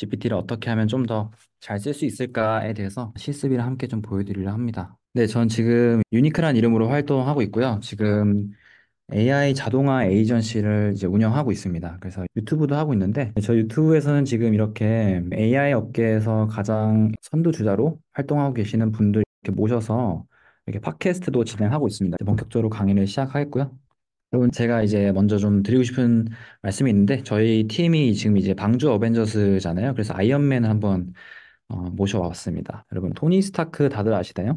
GPT를 어떻게 하면 좀 더 잘 쓸 수 있을까에 대해서 실습이랑 함께 좀 보여드리려 합니다. 네, 전 지금 유니크란 이름으로 활동하고 있고요. 지금 AI 자동화 에이전시를 이제 운영하고 있습니다. 그래서 유튜브도 하고 있는데 저 유튜브에서는 지금 이렇게 AI 업계에서 가장 선두주자로 활동하고 계시는 분들 이렇게 모셔서 이렇게 팟캐스트도 진행하고 있습니다. 본격적으로 강의를 시작하겠고요. 여러분 제가 이제 먼저 좀 드리고 싶은 말씀이 있는데 저희 팀이 지금 이제 방주 어벤져스잖아요. 그래서 아이언맨 을 한번 어, 모셔왔습니다. 여러분 토니 스타크 다들 아시나요?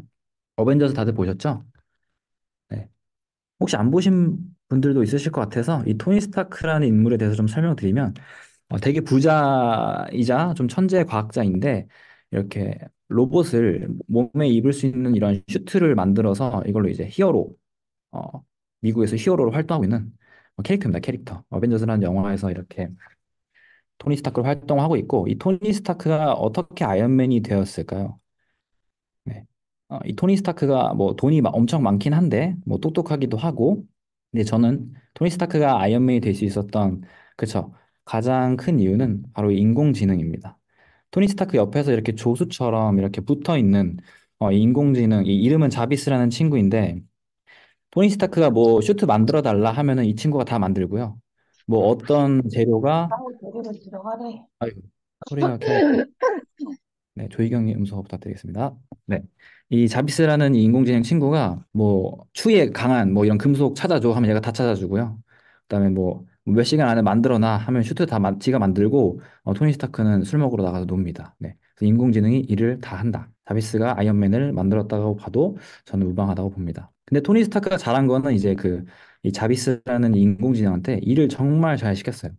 어벤져스 다들 보셨죠? 네. 혹시 안 보신 분들도 있으실 것 같아서 이 토니 스타크라는 인물에 대해서 좀 설명드리면 어, 되게 부자이자 좀 천재 과학자인데 이렇게 로봇을 몸에 입을 수 있는 이런 슈트를 만들어서 이걸로 이제 히어로 어, 미국에서 히어로로 활동하고 있는 뭐 캐릭터입니다. 캐릭터. 어벤져스라는 영화에서 이렇게 토니 스타크로 활동하고 있고 이 토니 스타크가 어떻게 아이언맨이 되었을까요? 네. 어, 이 토니 스타크가 뭐 돈이 엄청 많긴 한데 뭐 똑똑하기도 하고 근데 저는 토니 스타크가 아이언맨이 될 수 있었던 그쵸 가장 큰 이유는 바로 인공지능입니다. 토니 스타크 옆에서 이렇게 조수처럼 이렇게 붙어 있는 어, 인공지능 이 이름은 자비스라는 친구인데 토니 스타크가 뭐 슈트 만들어 달라 하면은 이 친구가 다 만들고요. 뭐 음. 어떤 재료가 아유 소리가 계 네, 조희경님 음성 부탁드리겠습니다. 네. 이 자비스라는 이 인공지능 친구가 뭐 추위에 강한 뭐 이런 금속 찾아줘 하면 얘가 다 찾아주고요. 그다음에 뭐 몇 시간 안에 만들어놔 하면 슈트 다 지가 만들고 어, 토니 스타크는 술 먹으러 나가서 놉니다. 네. 인공지능이 일을 다 한다. 자비스가 아이언맨을 만들었다고 봐도 저는 무방하다고 봅니다. 근데 토니 스타크가 잘한 거는 이제 그이 자비스라는 인공지능한테 일을 정말 잘 시켰어요.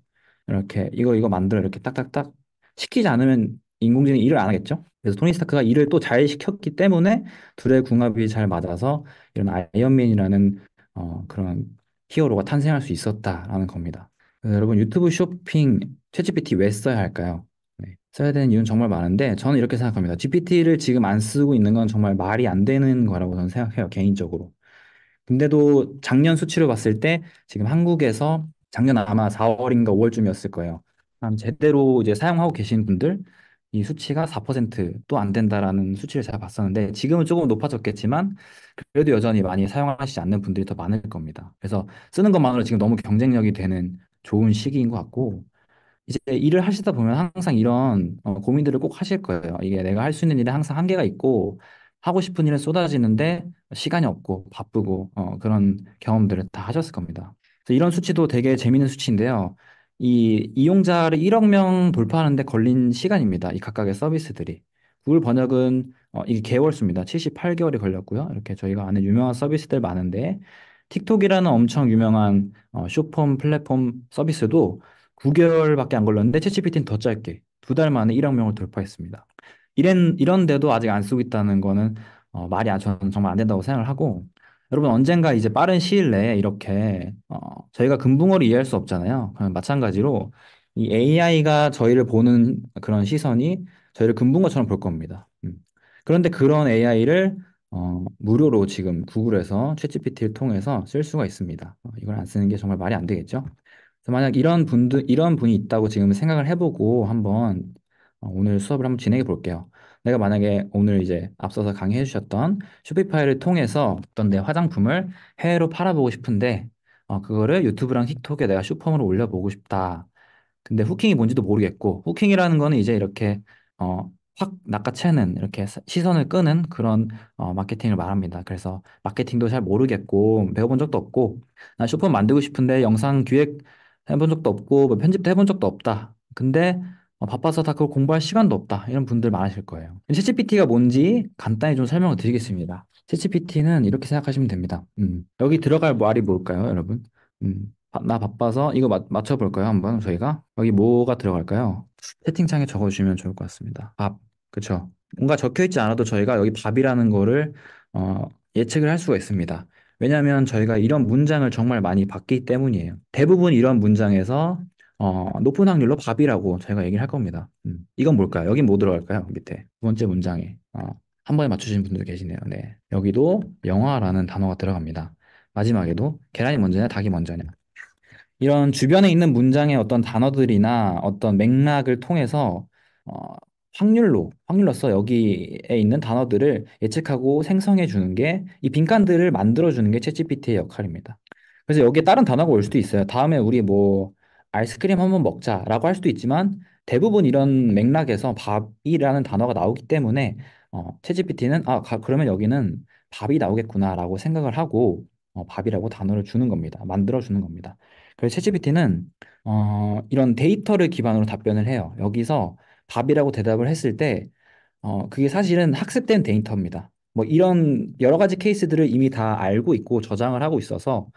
이렇게 이거 이거 만들어 이렇게 딱딱딱 시키지 않으면 인공지능이 일을 안 하겠죠. 그래서 토니 스타크가 일을 또 잘 시켰기 때문에 둘의 궁합이 잘 맞아서 이런 아이언맨이라는 어, 그런 히어로가 탄생할 수 있었다라는 겁니다. 여러분 유튜브 쇼핑 챗GPT 왜 써야 할까요? 네. 써야 되는 이유는 정말 많은데 저는 이렇게 생각합니다. GPT를 지금 안 쓰고 있는 건 정말 말이 안 되는 거라고 저는 생각해요 개인적으로. 근데도 작년 수치로 봤을 때 지금 한국에서 작년 아마 4월인가 5월쯤이었을 거예요. 제대로 이제 사용하고 계신 분들 이 수치가 4 또 안 된다라는 수치를 제가 봤었는데 지금은 조금 높아졌겠지만 그래도 여전히 많이 사용하시지 않는 분들이 더 많을 겁니다. 그래서 쓰는 것만으로 지금 너무 경쟁력이 되는 좋은 시기인 것 같고 이제 일을 하시다 보면 항상 이런 어, 고민들을 꼭 하실 거예요. 이게 내가 할 수 있는 일에 항상 한계가 있고 하고 싶은 일은 쏟아지는데 시간이 없고 바쁘고 어, 그런 경험들을 다 하셨을 겁니다. 이런 수치도 되게 재밌는 수치인데요. 이 이용자를 1억 명 돌파하는데 걸린 시간입니다. 이 각각의 서비스들이. 구글 번역은 어, 이게 개월 수입니다. 78개월이 걸렸고요. 이렇게 저희가 아는 유명한 서비스들 많은데 틱톡이라는 엄청 유명한 어, 쇼폼 플랫폼 서비스도 9개월밖에 안 걸렸는데 채찌피티는 더 짧게 두 달 만에 1억 명을 돌파했습니다. 이런 이런데도 아직 안 쓰고 있다는 거는 어, 말이 안, 아, 저는 정말 안 된다고 생각을 하고 여러분 언젠가 이제 빠른 시일 내에 이렇게 어, 저희가 금붕어를 이해할 수 없잖아요. 그럼 마찬가지로 이 AI가 저희를 보는 그런 시선이 저희를 금붕어처럼 볼 겁니다. 음. 그런데 그런 AI를 어, 무료로 지금 구글에서 챗GPT를 통해서 쓸 수가 있습니다. 어, 이걸 안 쓰는 게 정말 말이 안 되겠죠? 만약 이런 분들 이런 분이 있다고 지금 생각을 해보고 한번 어, 오늘 수업을 한번 진행해 볼게요. 내가 만약에 오늘 이제 앞서서 강의해 주셨던 쇼피파이를 통해서 어떤 내 화장품을 해외로 팔아보고 싶은데 어, 그거를 유튜브랑 틱톡에 내가 슈퍼으로 올려보고 싶다. 근데 후킹이 뭔지도 모르겠고 후킹이라는 거는 이제 이렇게 어, 확 낚아채는 이렇게 시선을 끄는 그런 어, 마케팅을 말합니다. 그래서 마케팅도 잘 모르겠고 배워본 적도 없고 나 슈퍼 만들고 싶은데 영상 기획 해본 적도 없고 뭐 편집도 해본 적도 없다. 근데 어, 바빠서 다 그걸 공부할 시간도 없다. 이런 분들 많으실 거예요. 챗GPT가 뭔지 간단히 좀 설명을 드리겠습니다. 챗GPT는 이렇게 생각하시면 됩니다. 음, 여기 들어갈 말이 뭘까요, 여러분? 음, 바, 나 바빠서 이거 맞, 맞춰볼까요, 한번 저희가? 여기 뭐가 들어갈까요? 채팅창에 적어주시면 좋을 것 같습니다. 밥, 그쵸? 뭔가 적혀있지 않아도 저희가 여기 밥이라는 거를 어, 예측을 할 수가 있습니다. 왜냐하면 저희가 이런 문장을 정말 많이 봤기 때문이에요. 대부분 이런 문장에서 어, 높은 확률로 밥이라고 저희가 얘기를 할 겁니다. 음. 이건 뭘까요? 여기뭐 들어갈까요? 밑에 두 번째 문장에 어, 한 번에 맞추신 분들 계시네요. 네, 여기도 영화라는 단어가 들어갑니다. 마지막에도 계란이 먼저냐 닭이 먼저냐 이런 주변에 있는 문장의 어떤 단어들이나 어떤 맥락을 통해서 어, 확률로 확률로서 여기에 있는 단어들을 예측하고 생성해 주는 게 이 빈칸들을 만들어 주는 게 챗GPT의 역할입니다. 그래서 여기에 다른 단어가 올 수도 있어요. 다음에 우리 뭐 아이스크림 한번 먹자라고 할 수도 있지만 대부분 이런 맥락에서 밥이라는 단어가 나오기 때문에 어, 채 g p 티는아 가- 그러면 여기는 밥이 나오겠구나라고 생각을 하고 어, 밥이라고 단어를 주는 겁니다. 만들어 주는 겁니다. 그래서 채 g p 티는 어, 이런 데이터를 기반으로 답변을 해요. 여기서 밥이라고 대답을 했을 때 어, 그게 사실은 학습된 데이터입니다. 뭐 이런 여러 가지 케이스들을 이미 다 알고 있고 저장을 하고 있어서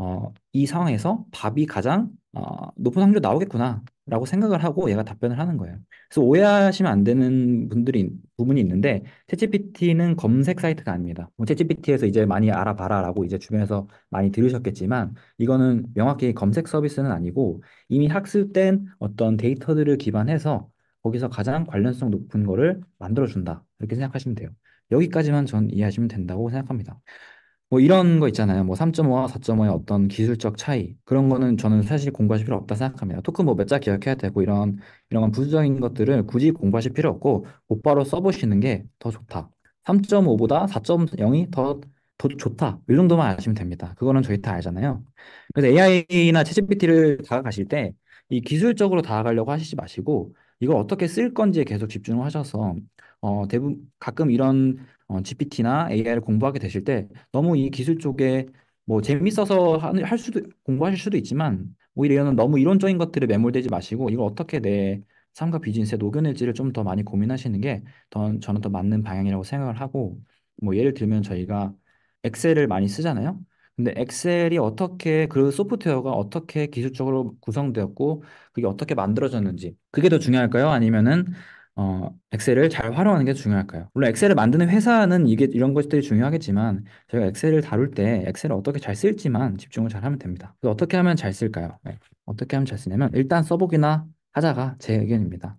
어, 이 상황에서 밥이 가장 어, 높은 확률로 나오겠구나라고 생각을 하고 얘가 답변을 하는 거예요. 그래서 오해하시면 안 되는 분들이 부분이 있는데 챗GPT는 검색 사이트가 아닙니다. 뭐 챗GPT에서 이제 많이 알아봐라라고 이제 주변에서 많이 들으셨겠지만 이거는 명확히 검색 서비스는 아니고 이미 학습된 어떤 데이터들을 기반해서 거기서 가장 관련성 높은 거를 만들어 준다. 이렇게 생각하시면 돼요. 여기까지만 전 이해하시면 된다고 생각합니다. 뭐 이런 음. 거 있잖아요. 뭐 3.5와 4.5의 어떤 기술적 차이. 그런 거는 저는 사실 공부하실 필요 없다 생각합니다. 토큰 뭐몇 자 기억해야 되고 이런 이런 건 부수적인 것들을 굳이 공부하실 필요 없고 곧바로 써보시는 게 더 좋다. 3.5보다 4.0이 더, 더 좋다. 이 정도만 아시면 됩니다. 그거는 저희 다 알잖아요. 그래서 AI나 챗GPT를 다가가실 때 이 기술적으로 다가가려고 하시지 마시고 이걸 어떻게 쓸 건지에 계속 집중을 하셔서 어, 대부분 가끔 이런 어, GPT나 AI를 공부하게 되실 때 너무 이 기술 쪽에 뭐 재밌어서 하는, 할 수도 공부하실 수도 있지만 오히려 이거는 너무 이론적인 것들에 매몰되지 마시고 이걸 어떻게 내 삶과 비즈니스에 녹여낼지를 좀 더 많이 고민하시는 게 더, 저는 더 맞는 방향이라고 생각을 하고 뭐 예를 들면 저희가 엑셀을 많이 쓰잖아요. 근데 엑셀이 어떻게 그 소프트웨어가 어떻게 기술적으로 구성되었고 그게 어떻게 만들어졌는지 그게 더 중요할까요? 아니면은 어, 엑셀을 잘 활용하는 게 중요할까요? 물론 엑셀을 만드는 회사는 이게 이런 것들이 중요하겠지만 저희가 엑셀을 다룰 때 엑셀을 어떻게 잘 쓸지만 집중을 잘 하면 됩니다. 어떻게 하면 잘 쓸까요? 네. 어떻게 하면 잘 쓰냐면 일단 써보기나 하자가 제 의견입니다.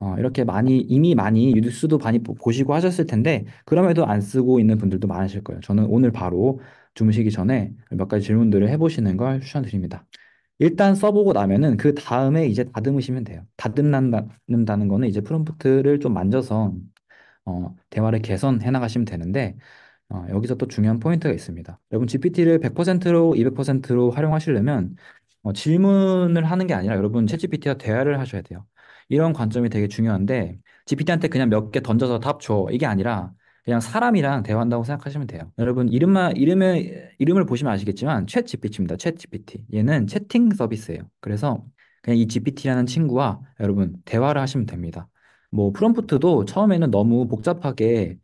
어, 이렇게 많이 이미 많이 뉴스도 많이 보시고 하셨을 텐데 그럼에도 안 쓰고 있는 분들도 많으실 거예요. 저는 오늘 바로 주무시기 전에 몇 가지 질문들을 해보시는 걸 추천드립니다. 일단 써보고 나면은 그 다음에 이제 다듬으시면 돼요. 다듬는다는 거는 이제 프롬프트를 좀 만져서 어, 대화를 개선해 나가시면 되는데 어, 여기서 또 중요한 포인트가 있습니다. 여러분 GPT를 100%로 200%로 활용하시려면 어, 질문을 하는 게 아니라 여러분 채 g p t 와 대화를 하셔야 돼요. 이런 관점이 되게 중요한데 GPT한테 그냥 몇 개 던져서 답 줘. 이게 아니라 그냥 사람이랑 대화한다고 생각하시면 돼요. 여러분 이름만 이름의 이름을 보시면 아시겠지만 챗 GPT입니다. 챗 GPT. 얘는 채팅 서비스예요. 그래서 그냥 이 GPT라는 친구와 여러분 대화를 하시면 됩니다. 뭐 프롬프트도 처음에는 너무 복잡하게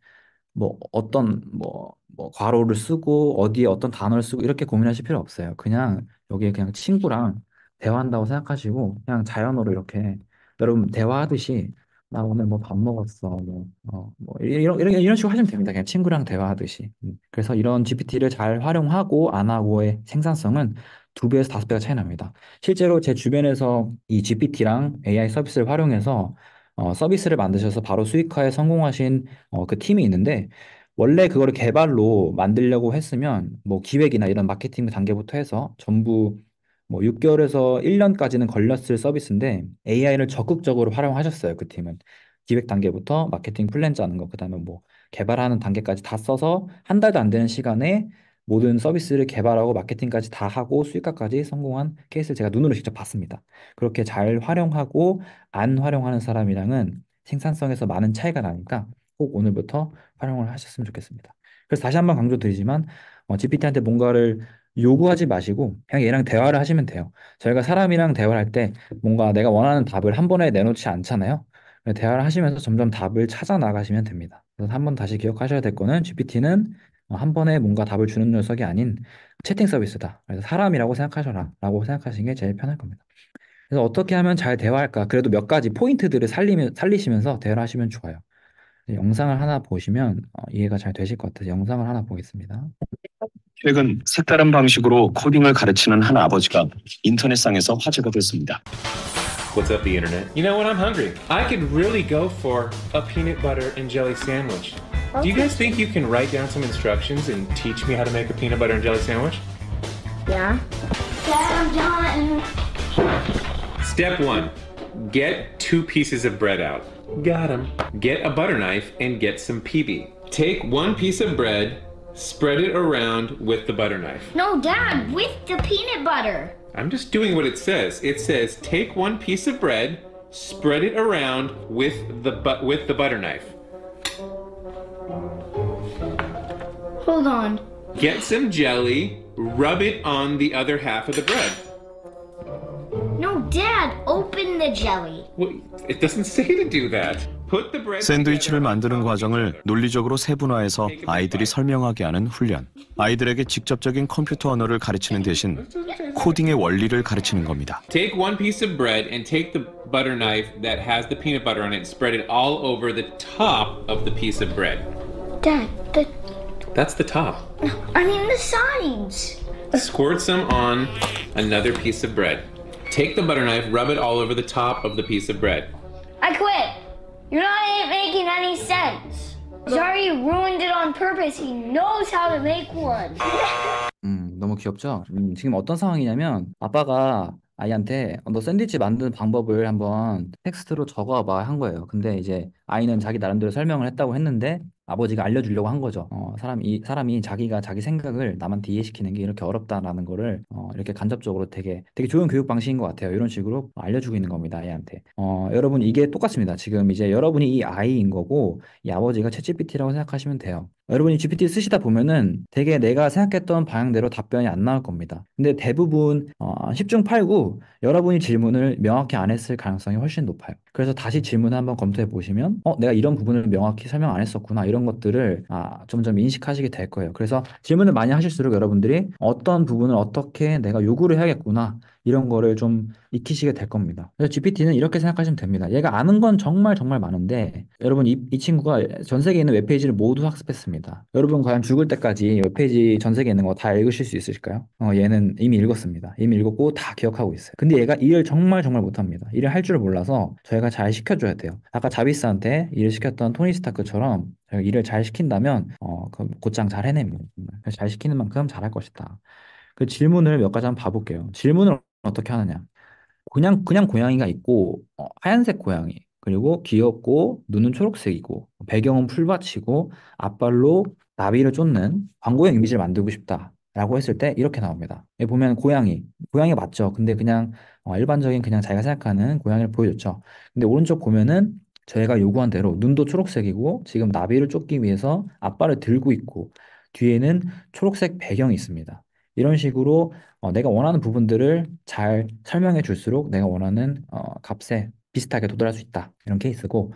뭐 어떤 뭐, 뭐 괄호를 쓰고 어디에 어떤 단어를 쓰고 이렇게 고민하실 필요 없어요. 그냥 여기에 그냥 친구랑 대화한다고 생각하시고 그냥 자연어로 이렇게 여러분 대화하듯이 나 오늘 뭐 밥 먹었어. 뭐, 어, 뭐 이- 런 이런, 이런 식으로 하시면 됩니다. 그냥 친구랑 대화하듯이. 음. 그래서 이런 GPT를 잘 활용하고 안 하고의 생산성은 두 배에서 다섯 배가 차이 납니다. 실제로 제 주변에서 이 GPT랑 AI 서비스를 활용해서 어, 서비스를 만드셔서 바로 수익화에 성공하신 어, 그 팀이 있는데 원래 그거를 개발로 만들려고 했으면 뭐 기획이나 이런 마케팅 단계부터 해서 전부 뭐 6개월에서 1년까지는 걸렸을 서비스인데 AI를 적극적으로 활용하셨어요. 그 팀은. 기획 단계부터 마케팅 플랜 짜는 거, 그다음에 뭐 개발하는 단계까지 다 써서 한 달도 안 되는 시간에 모든 서비스를 개발하고 마케팅까지 다 하고 수익화까지 성공한 케이스를 제가 눈으로 직접 봤습니다. 그렇게 잘 활용하고 안 활용하는 사람이랑은 생산성에서 많은 차이가 나니까 꼭 오늘부터 활용을 하셨으면 좋겠습니다. 그래서 다시 한 번 강조드리지만 어, GPT한테 뭔가를 요구하지 마시고 그냥 얘랑 대화를 하시면 돼요. 저희가 사람이랑 대화를 할때 뭔가 내가 원하는 답을 한 번에 내놓지 않잖아요. 대화를 하시면서 점점 답을 찾아 나가시면 됩니다. 그래서 한 번 다시 기억하셔야 될 거는 GPT는 어, 한 번에 뭔가 답을 주는 녀석이 아닌 채팅 서비스다. 그래서 사람이라고 생각하셔라 라고 생각하시는 게 제일 편할 겁니다. 그래서 어떻게 하면 잘 대화할까? 그래도 몇 가지 포인트들을 살리면, 살리시면서 대화를 하시면 좋아요. 영상을 하나 보시면 어, 이해가 잘 되실 것같아요 영상을 하나 보겠습니다. 최근 색다른 방식으로 코딩을 가르치는 한 아버지가 인터넷상에서 화제가 됐습니다. What's up, the internet? You know what? I'm hungry. I could really go for a peanut butter and jelly sandwich. Do you guys think you can write down some instructions and teach me how to make a peanut butter and jelly sandwich? Yeah. Dad, I'm done. Step one get two pieces of bread out. Got them. Get a butter knife and get some PB. Take one piece of bread Spread it around with the butter knife. No, Dad, with the peanut butter. I'm just doing what it says. It says take one piece of bread, spread it around with the but with the butter knife. Hold on. Get some jelly, rub it on the other half of the bread. No, Dad, open the jelly. Well, it doesn't say to do that. 샌드위치를 만드는 과정을 논리적으로 세분화해서 아이들이 설명하게 하는 훈련. 아이들에게 직접적인 컴퓨터 언어를 가르치는 대신 코딩의 원리를 가르치는 겁니다. Take one piece of bread and take the butter knife that has the peanut butter on it and spread it all over the top of the piece of bread. Dad, the That's the top. I mean the sides. Squirt some on another piece of bread. Take the butter knife, rub it all over the top of the piece of bread. You know, it d i n t a n y sense. Zari ruined it on purpose. He knows how to make one. 음, 너무 귀엽죠? 음, 지금 어떤 상황이냐면 아빠가 아이한테 어, 너 샌드위치 만드는 방법을 한번 텍스트로 적어봐 한 거예요. 근데 이제 아이는 자기 나름대로 설명을 했다고 했는데 아버지가 알려주려고 한 거죠. 어, 사람이 사람이 자기가 자기 생각을 남한테 이해시키는 게 이렇게 어렵다라는 거를 어, 이렇게 간접적으로 되게 되게 좋은 교육 방식인 것 같아요. 이런 식으로 알려주고 있는 겁니다. 애한테 어, 여러분 이게 똑같습니다. 지금 이제 여러분이 이 아이인 거고 이 아버지가 챗 g 피티라고 생각하시면 돼요. 여러분이 GPT 쓰시다 보면은 되게 내가 생각했던 방향대로 답변이 안 나올 겁니다. 근데 대부분 어, 10중 8구 여러분이 질문을 명확히 안 했을 가능성이 훨씬 높아요. 그래서 다시 질문을 한번 검토해 보시면 어 내가 이런 부분을 명확히 설명 안 했었구나 이런 것들을 아 점점 인식하시게 될 거예요. 그래서 질문을 많이 하실수록 여러분들이 어떤 부분을 어떻게 내가 요구를 해야겠구나 이런 거를 좀 익히시게 될 겁니다. 그래서 GPT는 이렇게 생각하시면 됩니다. 얘가 아는 건 정말 정말 많은데 여러분 이, 이 친구가 전 세계에 있는 웹페이지를 모두 학습했습니다. 여러분 과연 죽을 때까지 웹페이지 전 세계에 있는 거 다 읽으실 수 있으실까요? 어, 얘는 이미 읽었습니다. 이미 읽었고 다 기억하고 있어요. 근데 얘가 일을 정말 정말 못합니다. 일을 할 줄 몰라서 저희가 잘 시켜줘야 돼요. 아까 자비스한테 일을 시켰던 토니 스타크처럼 일을 잘 시킨다면 어, 그 곧장 잘 해냅니다. 잘 시키는 만큼 잘 할 것이다. 그 질문을 몇 가지 한번 봐볼게요. 질문을 어떻게 하느냐. 그냥, 그냥 고양이가 있고, 어, 하얀색 고양이. 그리고 귀엽고, 눈은 초록색이고, 배경은 풀밭이고, 앞발로 나비를 쫓는 광고형 이미지를 만들고 싶다. 라고 했을 때 이렇게 나옵니다. 여기 보면 고양이, 고양이 맞죠? 근데 그냥 어, 일반적인 그냥 자기가 생각하는 고양이를 보여줬죠. 근데 오른쪽 보면은 저희가 요구한 대로 눈도 초록색이고 지금 나비를 쫓기 위해서 앞발을 들고 있고 뒤에는 초록색 배경이 있습니다. 이런 식으로 어, 내가 원하는 부분들을 잘 설명해 줄수록 내가 원하는 어, 값에 비슷하게 도달할 수 있다. 이런 케이스고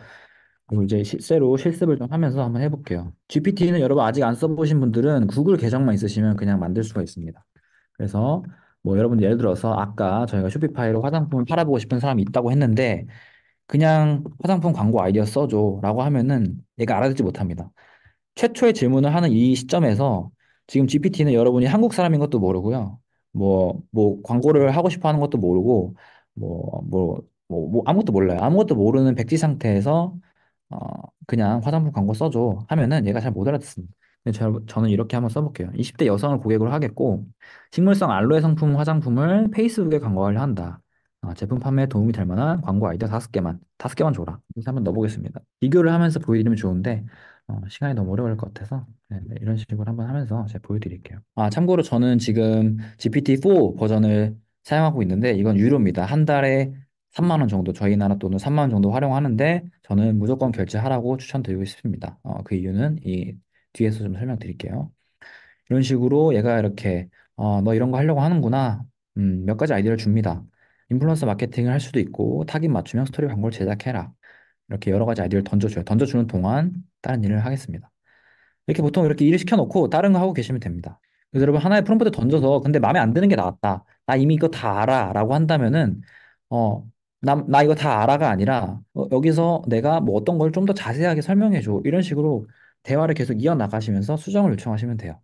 그리고 이제 실제로 실습을 좀 하면서 한번 해볼게요. GPT는 여러분 아직 안 써보신 분들은 구글 계정만 있으시면 그냥 만들 수가 있습니다. 그래서 뭐 여러분 예를 들어서 아까 저희가 쇼피파이로 화장품을 팔아보고 싶은 사람이 있다고 했는데 그냥 화장품 광고 아이디어 써줘라고 하면은 얘가 알아듣지 못합니다. 최초의 질문을 하는 이 시점에서 지금 GPT는 여러분이 한국 사람인 것도 모르고요. 뭐, 뭐, 광고를 하고 싶어 하는 것도 모르고, 뭐, 뭐, 뭐, 뭐 아무것도 몰라요. 아무것도 모르는 백지 상태에서, 어, 그냥 화장품 광고 써줘 하면은 얘가 잘 못 알아듣습니다. 근데 저, 저는 이렇게 한번 써볼게요. 20대 여성을 고객으로 하겠고, 식물성 알로에 성품 화장품을 페이스북에 광고하려 한다. 어, 제품 판매에 도움이 될 만한 광고 아이디어 5개만, 5개만 줘라. 이렇게 한번 넣어보겠습니다. 비교를 하면서 보여드리면 좋은데, 어, 시간이 너무 오래 걸릴 것 같아서 네, 네, 이런 식으로 한번 하면서 제가 보여드릴게요. 아, 참고로 저는 지금 GPT-4 버전을 사용하고 있는데 이건 유료입니다. 한 달에 3만 원 정도 저희 나라 돈으로 3만 원 정도 활용하는데 저는 무조건 결제하라고 추천드리고 싶습니다. 어, 그 이유는 이 뒤에서 좀 설명드릴게요. 이런 식으로 얘가 이렇게 어, 너 이런 거 하려고 하는구나. 음, 몇 가지 아이디어를 줍니다. 인플루언서 마케팅을 할 수도 있고 타깃 맞춤형 스토리 광고를 제작해라. 이렇게 여러 가지 아이디어를 던져줘요. 던져주는 동안 다른 일을 하겠습니다. 이렇게 보통 이렇게 일을 시켜놓고 다른 거 하고 계시면 됩니다. 그래서 여러분 하나의 프롬프트 던져서 근데 마음에 안 드는 게 나왔다. 나 이미 이거 다 알아라고 한다면은 어, 나, 나 이거 다 알아가 아니라 어, 여기서 내가 뭐 어떤 걸 좀 더 자세하게 설명해 줘. 이런 식으로 대화를 계속 이어 나가시면서 수정을 요청하시면 돼요.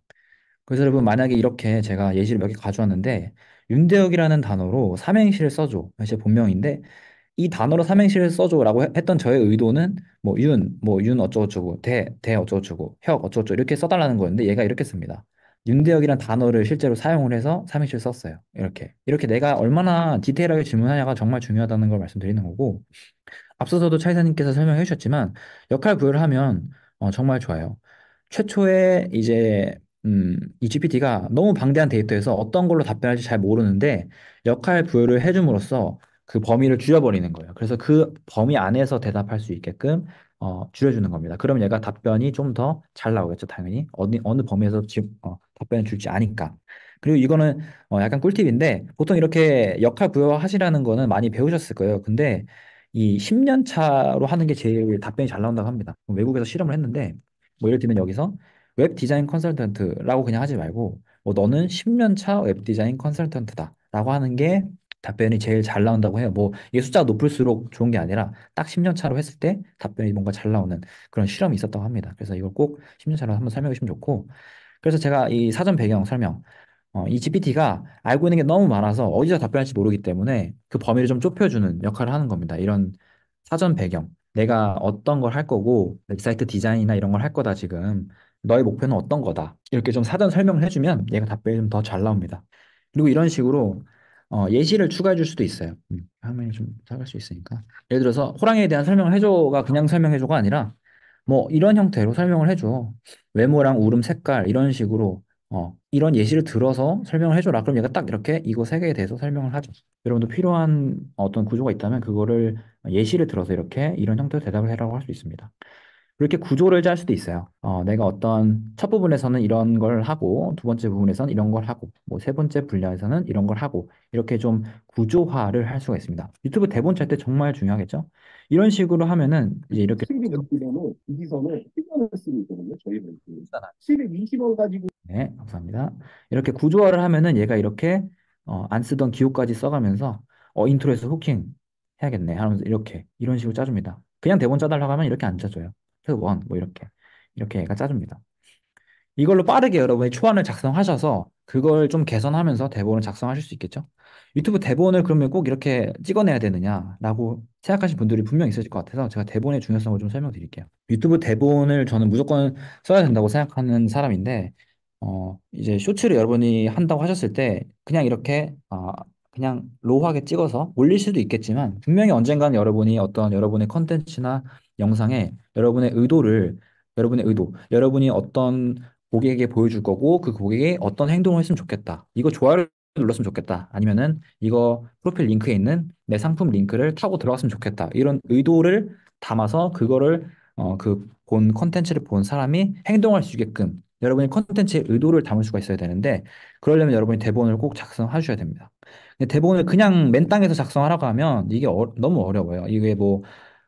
그래서 여러분 만약에 이렇게 제가 예시를 몇 개 가져왔는데 윤대혁이라는 단어로 삼행시를 써줘. 이제 본명인데 이 단어로 삼행시를 써줘라고 했던 저의 의도는 뭐 윤, 뭐 윤 어쩌고저쩌고, 대, 대 어쩌고저쩌고, 혁 어쩌고저쩌고 이렇게 써달라는 거였는데 얘가 이렇게 씁니다. 윤대혁이란 단어를 실제로 사용을 해서 삼행시를 썼어요. 이렇게. 이렇게 내가 얼마나 디테일하게 질문하냐가 정말 중요하다는 걸 말씀드리는 거고 앞서서도 차이사님께서 설명해 주셨지만 역할 부여를 하면 어, 정말 좋아요. 최초에 이제 음, 이 GPT가 너무 방대한 데이터에서 어떤 걸로 답변할지 잘 모르는데 역할 부여를 해줌으로써 그 범위를 줄여버리는 거예요. 그래서 그 범위 안에서 대답할 수 있게끔 어, 줄여주는 겁니다. 그러면 얘가 답변이 좀 더 잘 나오겠죠, 당연히. 어느, 어느 범위에서 지 어, 답변을 줄지 아니까. 그리고 이거는 어, 약간 꿀팁인데, 보통 이렇게 역할 부여하시라는 거는 많이 배우셨을 거예요. 근데 이 10년 차로 하는 게 제일 답변이 잘 나온다고 합니다. 외국에서 실험을 했는데, 뭐 예를 들면 여기서 웹 디자인 컨설턴트라고 그냥 하지 말고, 뭐 너는 10년 차 웹 디자인 컨설턴트다. 라고 하는 게 답변이 제일 잘 나온다고 해요. 뭐 이게 숫자가 높을수록 좋은 게 아니라 딱 10년 차로 했을 때 답변이 뭔가 잘 나오는 그런 실험이 있었다고 합니다. 그래서 이걸 꼭 10년 차로 한번 설명해 주시면 좋고 그래서 제가 이 사전 배경 설명 어, 이 GPT가 알고 있는 게 너무 많아서 어디서 답변할지 모르기 때문에 그 범위를 좀 좁혀주는 역할을 하는 겁니다. 이런 사전 배경 내가 어떤 걸 할 거고 웹사이트 디자인이나 이런 걸 할 거다 지금 너의 목표는 어떤 거다 이렇게 좀 사전 설명을 해주면 얘가 답변이 좀 더 잘 나옵니다. 그리고 이런 식으로 어, 예시를 추가해 줄 수도 있어요. 음, 화면이 좀 작을 수 있으니까. 예를 들어서 호랑이에 대한 설명을 해줘가 그냥 설명해 줘가 아니라 뭐 이런 형태로 설명을 해줘. 외모랑 울음 색깔 이런 식으로 어, 이런 예시를 들어서 설명을 해줘라. 그럼 얘가 딱 이렇게 이거 세 개에 대해서 설명을 하죠. 여러분도 필요한 어떤 구조가 있다면 그거를 예시를 들어서 이렇게 이런 형태로 대답을 해라고 할 수 있습니다. 이렇게 구조를 짤 수도 있어요. 어, 내가 어떤 첫 부분에서는 이런 걸 하고, 두 번째 부분에서는 이런 걸 하고, 뭐세 번째 분야에서는 이런 걸 하고, 이렇게 좀 구조화를 할 수가 있습니다. 유튜브 대본 짤 때 정말 중요하겠죠? 이런 식으로 하면은 이제 이렇게 12,000원은 기서는 10원을 쓰 있거든요. 저희 멘트. 720원 가지고 네, 감사합니다. 이렇게 구조화를 하면은 얘가 이렇게 어, 안 쓰던 기호까지 써가면서 어, 인트로에서 후킹 해야겠네 하면서 이렇게 이런 식으로 짜줍니다. 그냥 대본 짜달라고 하면 이렇게 안 짜줘요. 파트 1, 뭐 이렇게. 이렇게 얘가 짜줍니다. 이걸로 빠르게 여러분이 초안을 작성하셔서 그걸 좀 개선하면서 대본을 작성하실 수 있겠죠? 유튜브 대본을 그러면 꼭 이렇게 찍어내야 되느냐라고 생각하신 분들이 분명 있으실 것 같아서 제가 대본의 중요성을 좀 설명드릴게요. 유튜브 대본을 저는 무조건 써야 된다고 생각하는 사람인데, 어, 이제 쇼츠를 여러분이 한다고 하셨을 때 그냥 이렇게, 아 그냥 로우하게 찍어서 올릴 수도 있겠지만 분명히 언젠가는 여러분이 어떤 여러분의 컨텐츠나 영상에 여러분의 의도를 여러분의 의도, 여러분이 어떤 고객에게 보여줄 거고 그 고객이 어떤 행동을 했으면 좋겠다. 이거 좋아요를 눌렀으면 좋겠다. 아니면은 이거 프로필 링크에 있는 내 상품 링크를 타고 들어갔으면 좋겠다. 이런 의도를 담아서 그거를 어, 그본 컨텐츠를 본 사람이 행동할 수 있게끔 여러분이 컨텐츠의 의도를 담을 수가 있어야 되는데 그러려면 여러분이 대본을 꼭 작성하셔야 됩니다. 대본을 그냥 맨 땅에서 작성하라고 하면 이게 어, 너무 어려워요. 이게 뭐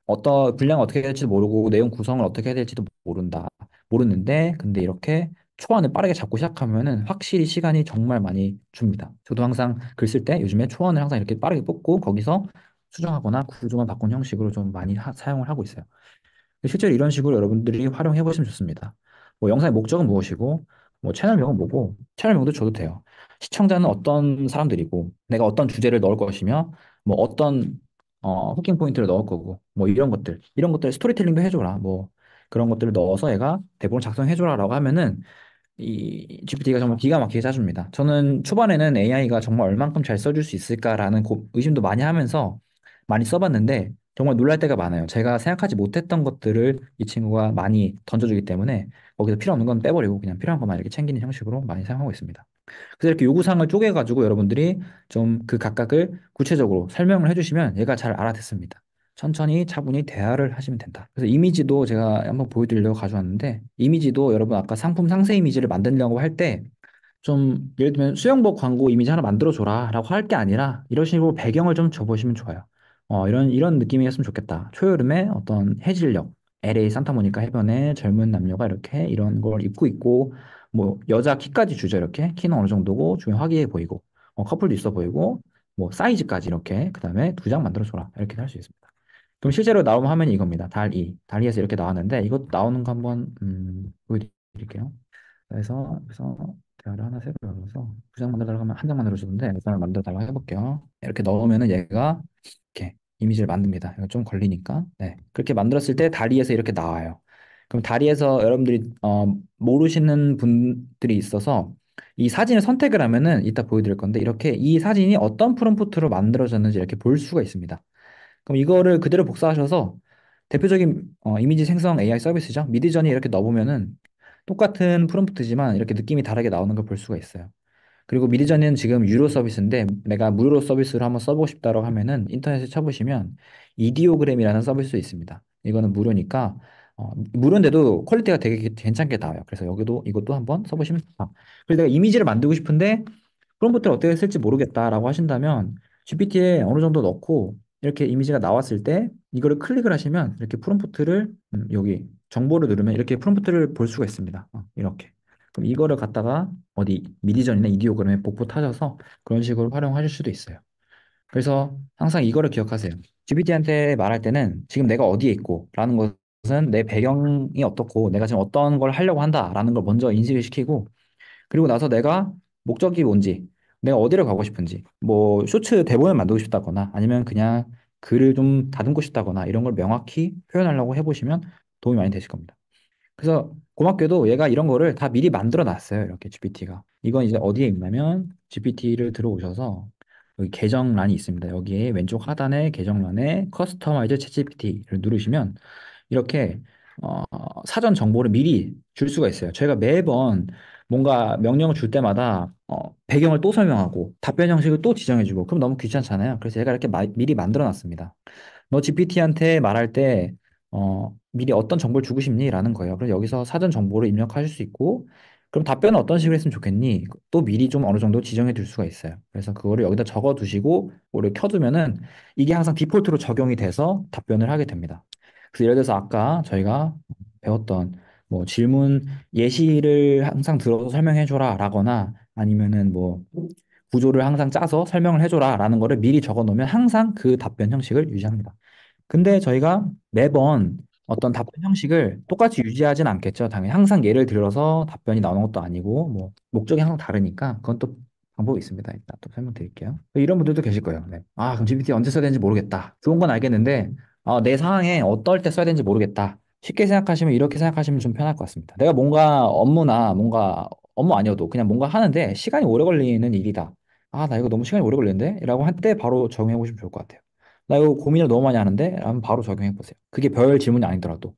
어떤 분량을 어떻게 해야 될지도 모르고 내용 구성을 어떻게 해야 될지도 모른다. 모르는데 근데 이렇게 초안을 빠르게 잡고 시작하면은 확실히 시간이 정말 많이 줍니다. 저도 항상 글 쓸 때 요즘에 초안을 항상 이렇게 빠르게 뽑고 거기서 수정하거나 구조만 바꾼 형식으로 좀 많이 하, 사용을 하고 있어요. 실제로 이런 식으로 여러분들이 활용해 보시면 좋습니다. 뭐 영상의 목적은 무엇이고 뭐 채널명은 뭐고 채널명도 줘도 돼요. 시청자는 어떤 사람들이고 내가 어떤 주제를 넣을 것이며 뭐 어떤 어, 후킹 포인트를 넣을 거고, 뭐 이런 것들, 이런 것들 스토리텔링도 해줘라, 뭐 그런 것들을 넣어서 애가 대본을 작성해줘라라고 하면은 이 GPT가 정말 기가 막히게 짜줍니다. 저는 초반에는 AI가 정말 얼만큼 잘 써줄 수 있을까라는 고, 의심도 많이 하면서 많이 써봤는데 정말 놀랄 때가 많아요. 제가 생각하지 못했던 것들을 이 친구가 많이 던져주기 때문에 거기서 필요 없는 건 빼버리고 그냥 필요한 것만 이렇게 챙기는 형식으로 많이 사용하고 있습니다. 그래서 이렇게 요구사항을 쪼개가지고 여러분들이 좀 그 각각을 구체적으로 설명을 해주시면 얘가 잘 알아듣습니다. 천천히 차분히 대화를 하시면 된다. 그래서 이미지도 제가 한번 보여드리려고 가져왔는데 이미지도 여러분 아까 상품 상세 이미지를 만들려고 할 때 좀 예를 들면 수영복 광고 이미지 하나 만들어줘라 라고 할 게 아니라 이런 식으로 배경을 좀 줘보시면 좋아요. 어, 이런, 이런 느낌이었으면 좋겠다. 초여름에 어떤 해질녘, LA 산타모니카 해변에 젊은 남녀가 이렇게 이런 걸 입고 있고 뭐 여자 키까지 주죠 이렇게 키는 어느 정도고 중변 화기해 보이고 어, 커플도 있어 보이고 뭐 사이즈까지 이렇게 그 다음에 두 장 만들어 줘라 이렇게 할 수 있습니다. 그럼 실제로 나오면 화면이 이겁니다. 달 2, 달 2에서 이렇게 나왔는데 이것도 나오는 거 한번 음, 보여드릴게요. 그래서 그래서 대화를 하나 새로 열어서 두 장 만들어 달라고 하면 한 장 만들어 주는데 일단 만들어 달라고 해볼게요. 이렇게 넣으면은 얘가 이렇게 이미지를 만듭니다. 이거 좀 걸리니까. 네. 그렇게 만들었을 때 다리에서 이렇게 나와요. 그럼 다리에서 여러분들이 어, 모르시는 분들이 있어서 이 사진을 선택을 하면은 이따 보여드릴 건데 이렇게 이 사진이 어떤 프롬프트로 만들어졌는지 이렇게 볼 수가 있습니다. 그럼 이거를 그대로 복사하셔서 대표적인 어, 이미지 생성 AI 서비스죠. 미디전이 이렇게 넣어보면은 똑같은 프롬프트지만 이렇게 느낌이 다르게 나오는 걸 볼 수가 있어요. 그리고 미디전은 지금 유료 서비스인데 내가 무료 서비스로 한번 써보고 싶다고 라 하면은 인터넷에 쳐보시면 이디오그램이라는 서비스도 있습니다. 이거는 무료니까 어, 무료인데도 퀄리티가 되게 괜찮게 나와요. 그래서 여기도 이것도 한번 써보시면 좋다. 그리고 내가 이미지를 만들고 싶은데 프롬것트를 어떻게 쓸지 모르겠다라고 하신다면 GPT에 어느 정도 넣고 이렇게 이미지가 나왔을 때 이거를 클릭을 하시면 이렇게 프롬프트를 음, 여기 정보를 누르면 이렇게 프롬프트를 볼 수가 있습니다. 어, 이렇게. 그럼 이거를 갖다가 어디 미디전이나 이디오그램에 복붙 타셔서 그런 식으로 활용하실 수도 있어요. 그래서 항상 이거를 기억하세요. GPT한테 말할 때는 지금 내가 어디에 있고 라는 것을 것은 내 배경이 어떻고 내가 지금 어떤 걸 하려고 한다라는 걸 먼저 인식을 시키고 그리고 나서 내가 목적이 뭔지 내가 어디를 가고 싶은지 뭐 쇼츠 대본을 만들고 싶다거나 아니면 그냥 글을 좀 다듬고 싶다거나 이런 걸 명확히 표현하려고 해보시면 도움이 많이 되실 겁니다. 그래서 고맙게도 얘가 이런 거를 다 미리 만들어 놨어요. 이렇게 GPT가. 이건 이제 어디에 있냐면 GPT를 들어오셔서 여기 계정란이 있습니다. 여기에 왼쪽 하단에 계정란에 커스터마이즈 챗GPT를 누르시면 이렇게 어, 사전 정보를 미리 줄 수가 있어요. 저희가 매번 뭔가 명령을 줄 때마다 어, 배경을 또 설명하고 답변 형식을 또 지정해주고 그럼 너무 귀찮잖아요. 그래서 제가 이렇게 마, 미리 만들어놨습니다. 너 GPT한테 말할 때 어, 미리 어떤 정보를 주고 싶니? 라는 거예요. 그래서 여기서 사전 정보를 입력하실 수 있고 그럼 답변은 어떤 식으로 했으면 좋겠니? 또 미리 좀 어느 정도 지정해 둘 수가 있어요. 그래서 그거를 여기다 적어 두시고 오히 켜두면은 이게 항상 디폴트로 적용이 돼서 답변을 하게 됩니다. 그래서 예를 들어서 아까 저희가 배웠던 뭐 질문 예시를 항상 들어서 설명해 줘라 라거나 아니면은 뭐 구조를 항상 짜서 설명을 해줘라 라는 거를 미리 적어 놓으면 항상 그 답변 형식을 유지합니다. 근데 저희가 매번 어떤 답변 형식을 똑같이 유지하진 않겠죠. 당연히 항상 예를 들어서 답변이 나오는 것도 아니고 뭐 목적이 항상 다르니까 그건 또 방법이 있습니다. 일단 또 설명드릴게요. 이런 분들도 계실 거예요. 네. 아 그럼 GPT 언제 써야 되는지 모르겠다. 좋은 건 알겠는데 어, 내 상황에 어떨 때 써야 되는지 모르겠다. 쉽게 생각하시면 이렇게 생각하시면 좀 편할 것 같습니다. 내가 뭔가 업무나 뭔가 업무 아니어도 그냥 뭔가 하는데 시간이 오래 걸리는 일이다. 아, 나 이거 너무 시간이 오래 걸리는데? 라고 할 때 바로 적용해 보시면 좋을 것 같아요. 나 이거 고민을 너무 많이 하는데? 라면 바로 적용해 보세요. 그게 별 질문이 아니더라도.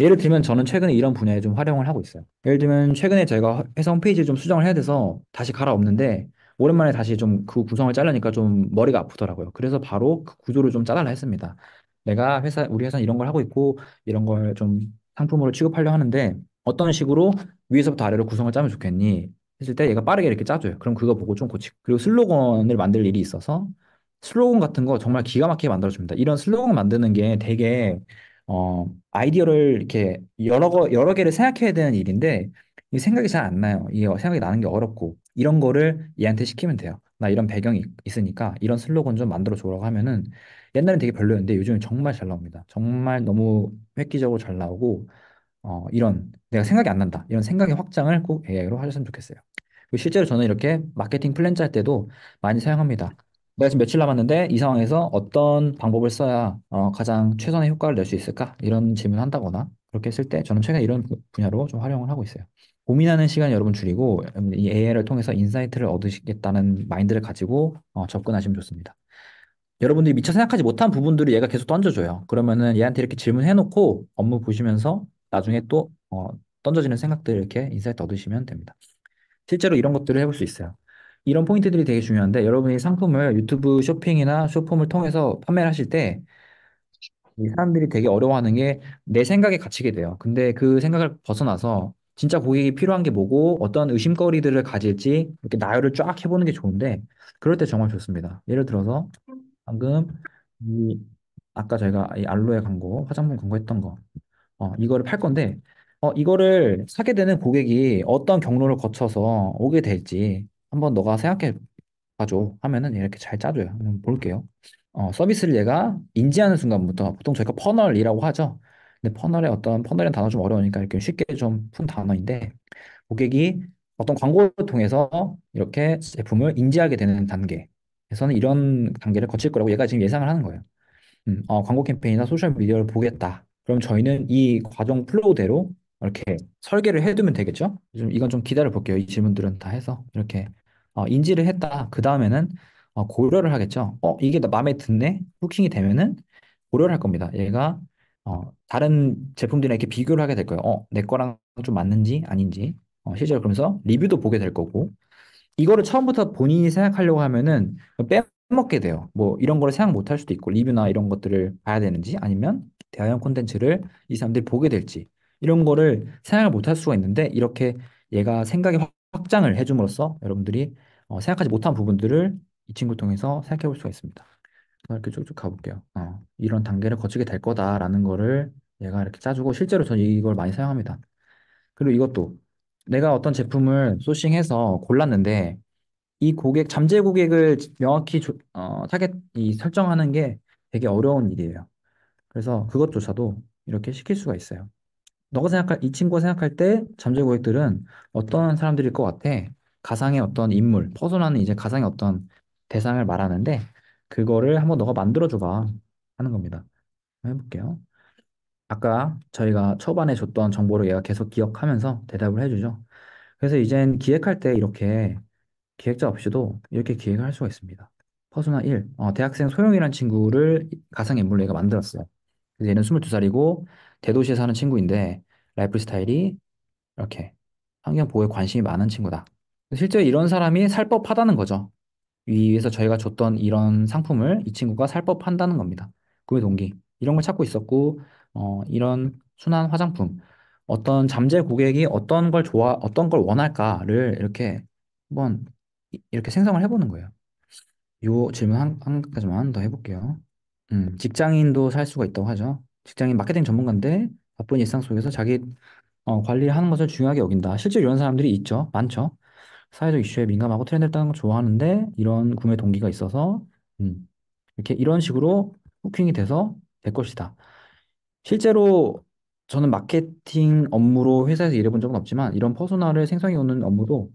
예를 들면 저는 최근에 이런 분야에 좀 활용을 하고 있어요. 예를 들면 최근에 제가 회사 홈페이지를 좀 수정을 해야 돼서 다시 갈아엎는데 오랜만에 다시 좀 그 구성을 자르니까 좀 머리가 아프더라고요. 그래서 바로 그 구조를 좀 짜달라 했습니다. 내가 회사 우리 회사는 이런 걸 하고 있고 이런 걸 좀 상품으로 취급하려 하는데 어떤 식으로 위에서부터 아래로 구성을 짜면 좋겠니? 했을 때 얘가 빠르게 이렇게 짜줘요. 그럼 그거 보고 좀 고치고 그리고 슬로건을 만들 일이 있어서 슬로건 같은 거 정말 기가 막히게 만들어줍니다. 이런 슬로건 만드는 게 되게 어 아이디어를 이렇게 여러 거 여러 개를 생각해야 되는 일인데 이 생각이 잘 안 나요. 이게 생각이 나는 게 어렵고 이런 거를 얘한테 시키면 돼요. 나 이런 배경이 있으니까 이런 슬로건 좀 만들어 줘라고 하면은 옛날엔 되게 별로였는데 요즘엔 정말 잘 나옵니다. 정말 너무 획기적으로 잘 나오고 어, 이런 내가 생각이 안 난다 이런 생각의 확장을 꼭 AI로 하셨으면 좋겠어요. 그리고 실제로 저는 이렇게 마케팅 플랜 짤 때도 많이 사용합니다. 내가 지금 며칠 남았는데 이 상황에서 어떤 방법을 써야 어, 가장 최선의 효과를 낼 수 있을까 이런 질문을 한다거나 그렇게 했을 때 저는 최근 이런 분야로 좀 활용을 하고 있어요. 고민하는 시간 여러분 줄이고 음, 이 AI를 통해서 인사이트를 얻으시겠다는 마인드를 가지고 어, 접근하시면 좋습니다. 여러분들이 미처 생각하지 못한 부분들을 얘가 계속 던져줘요. 그러면은 얘한테 이렇게 질문해놓고 업무 보시면서 나중에 또 어, 던져지는 생각들 이렇게 인사이트 얻으시면 됩니다. 실제로 이런 것들을 해볼 수 있어요. 이런 포인트들이 되게 중요한데 여러분이 상품을 유튜브 쇼핑이나 쇼폼을 통해서 판매를 하실 때 사람들이 되게 어려워하는 게 내 생각에 갇히게 돼요. 근데 그 생각을 벗어나서 진짜 고객이 필요한 게 뭐고 어떤 의심거리들을 가질지 이렇게 나열을 쫙 해보는 게 좋은데 그럴 때 정말 좋습니다. 예를 들어서 방금 이 아까 저희가 이 알로에 광고, 화장품 광고했던 거, 어, 이거를 팔 건데, 어, 이거를 사게 되는 고객이 어떤 경로를 거쳐서 오게 될지 한번 너가 생각해 봐줘 하면은 이렇게 잘 짜줘요. 한번 볼게요. 어, 서비스를 얘가 인지하는 순간부터 보통 저희가 퍼널이라고 하죠. 근데 퍼널에 어떤 퍼널이라는 단어 좀 어려우니까 이렇게 쉽게 좀 푼 단어인데 고객이 어떤 광고를 통해서 이렇게 제품을 인지하게 되는 단계. 그래서는 이런 단계를 거칠 거라고 얘가 지금 예상을 하는 거예요. 음, 어, 광고 캠페인이나 소셜 미디어를 보겠다. 그럼 저희는 이 과정 플로우대로 이렇게 설계를 해두면 되겠죠? 좀 이건 좀 기다려 볼게요. 이 질문들은 다 해서 이렇게 어, 인지를 했다. 그 다음에는 어, 고려를 하겠죠. 어, 이게 나 마음에 드네. 후킹이 되면은 고려를 할 겁니다. 얘가 어, 다른 제품들이랑 이렇게 비교를 하게 될 거예요. 어, 내 거랑 좀 맞는지 아닌지. 어, 실제로 그러면서 리뷰도 보게 될 거고 이거를 처음부터 본인이 생각하려고 하면은 빼먹게 돼요. 뭐 이런 거를 생각 못 할 수도 있고 리뷰나 이런 것들을 봐야 되는지 아니면 대화형 콘텐츠를 이 사람들이 보게 될지 이런 거를 생각을 못 할 수가 있는데 이렇게 얘가 생각이 확장을 해줌으로써 여러분들이 어, 생각하지 못한 부분들을 이 친구 통해서 생각해 볼 수가 있습니다. 이렇게 쭉쭉 가볼게요. 어, 이런 단계를 거치게 될 거다라는 거를 얘가 이렇게 짜주고 실제로 저는 이걸 많이 사용합니다. 그리고 이것도 내가 어떤 제품을 소싱해서 골랐는데 이 고객, 잠재 고객을 명확히 조, 어, 타겟, 이 설정하는 게 되게 어려운 일이에요. 그래서 그것조차도 이렇게 시킬 수가 있어요. 너가 생각할, 이 친구가 생각할 때 잠재 고객들은 어떤 사람들일 것 같아? 가상의 어떤 인물, 퍼소나는 이제 가상의 어떤 대상을 말하는데 그거를 한번 너가 만들어줘봐 하는 겁니다. 해볼게요. 아까 저희가 초반에 줬던 정보를 얘가 계속 기억하면서 대답을 해주죠. 그래서 이젠 기획할 때 이렇게 기획자 없이도 이렇게 기획을 할 수가 있습니다. 퍼스나 1, 어, 대학생 소영이라는 친구를 가상인물로 얘가 만들었어요. 얘는 22살이고 대도시에 사는 친구인데 라이프 스타일이 이렇게 환경 보호에 관심이 많은 친구다. 실제 이런 사람이 살 법하다는 거죠. 위에서 저희가 줬던 이런 상품을 이 친구가 살 법한다는 겁니다. 구매 동기 이런 걸 찾고 있었고 어, 이런 순한 화장품, 어떤 잠재 고객이 어떤 걸 좋아, 어떤 걸 원할까를 이렇게 한번 이- 렇게 생성을 해보는 거예요. 요 질문 한, 한 가지만 더 해볼게요. 음, 직장인도 살 수가 있다고 하죠. 직장인 마케팅 전문가인데 바쁜 일상 속에서 자기 어, 관리를 하는 것을 중요하게 여긴다. 실제로 이런 사람들이 있죠. 많죠. 사회적 이슈에 민감하고 트렌드를 따는 걸 좋아하는데 이런 구매 동기가 있어서 음, 이렇게 이런 식으로 후킹이 돼서 될 것이다. 실제로 저는 마케팅 업무로 회사에서 일해본 적은 없지만 이런 퍼소나를 생성해 오는 업무도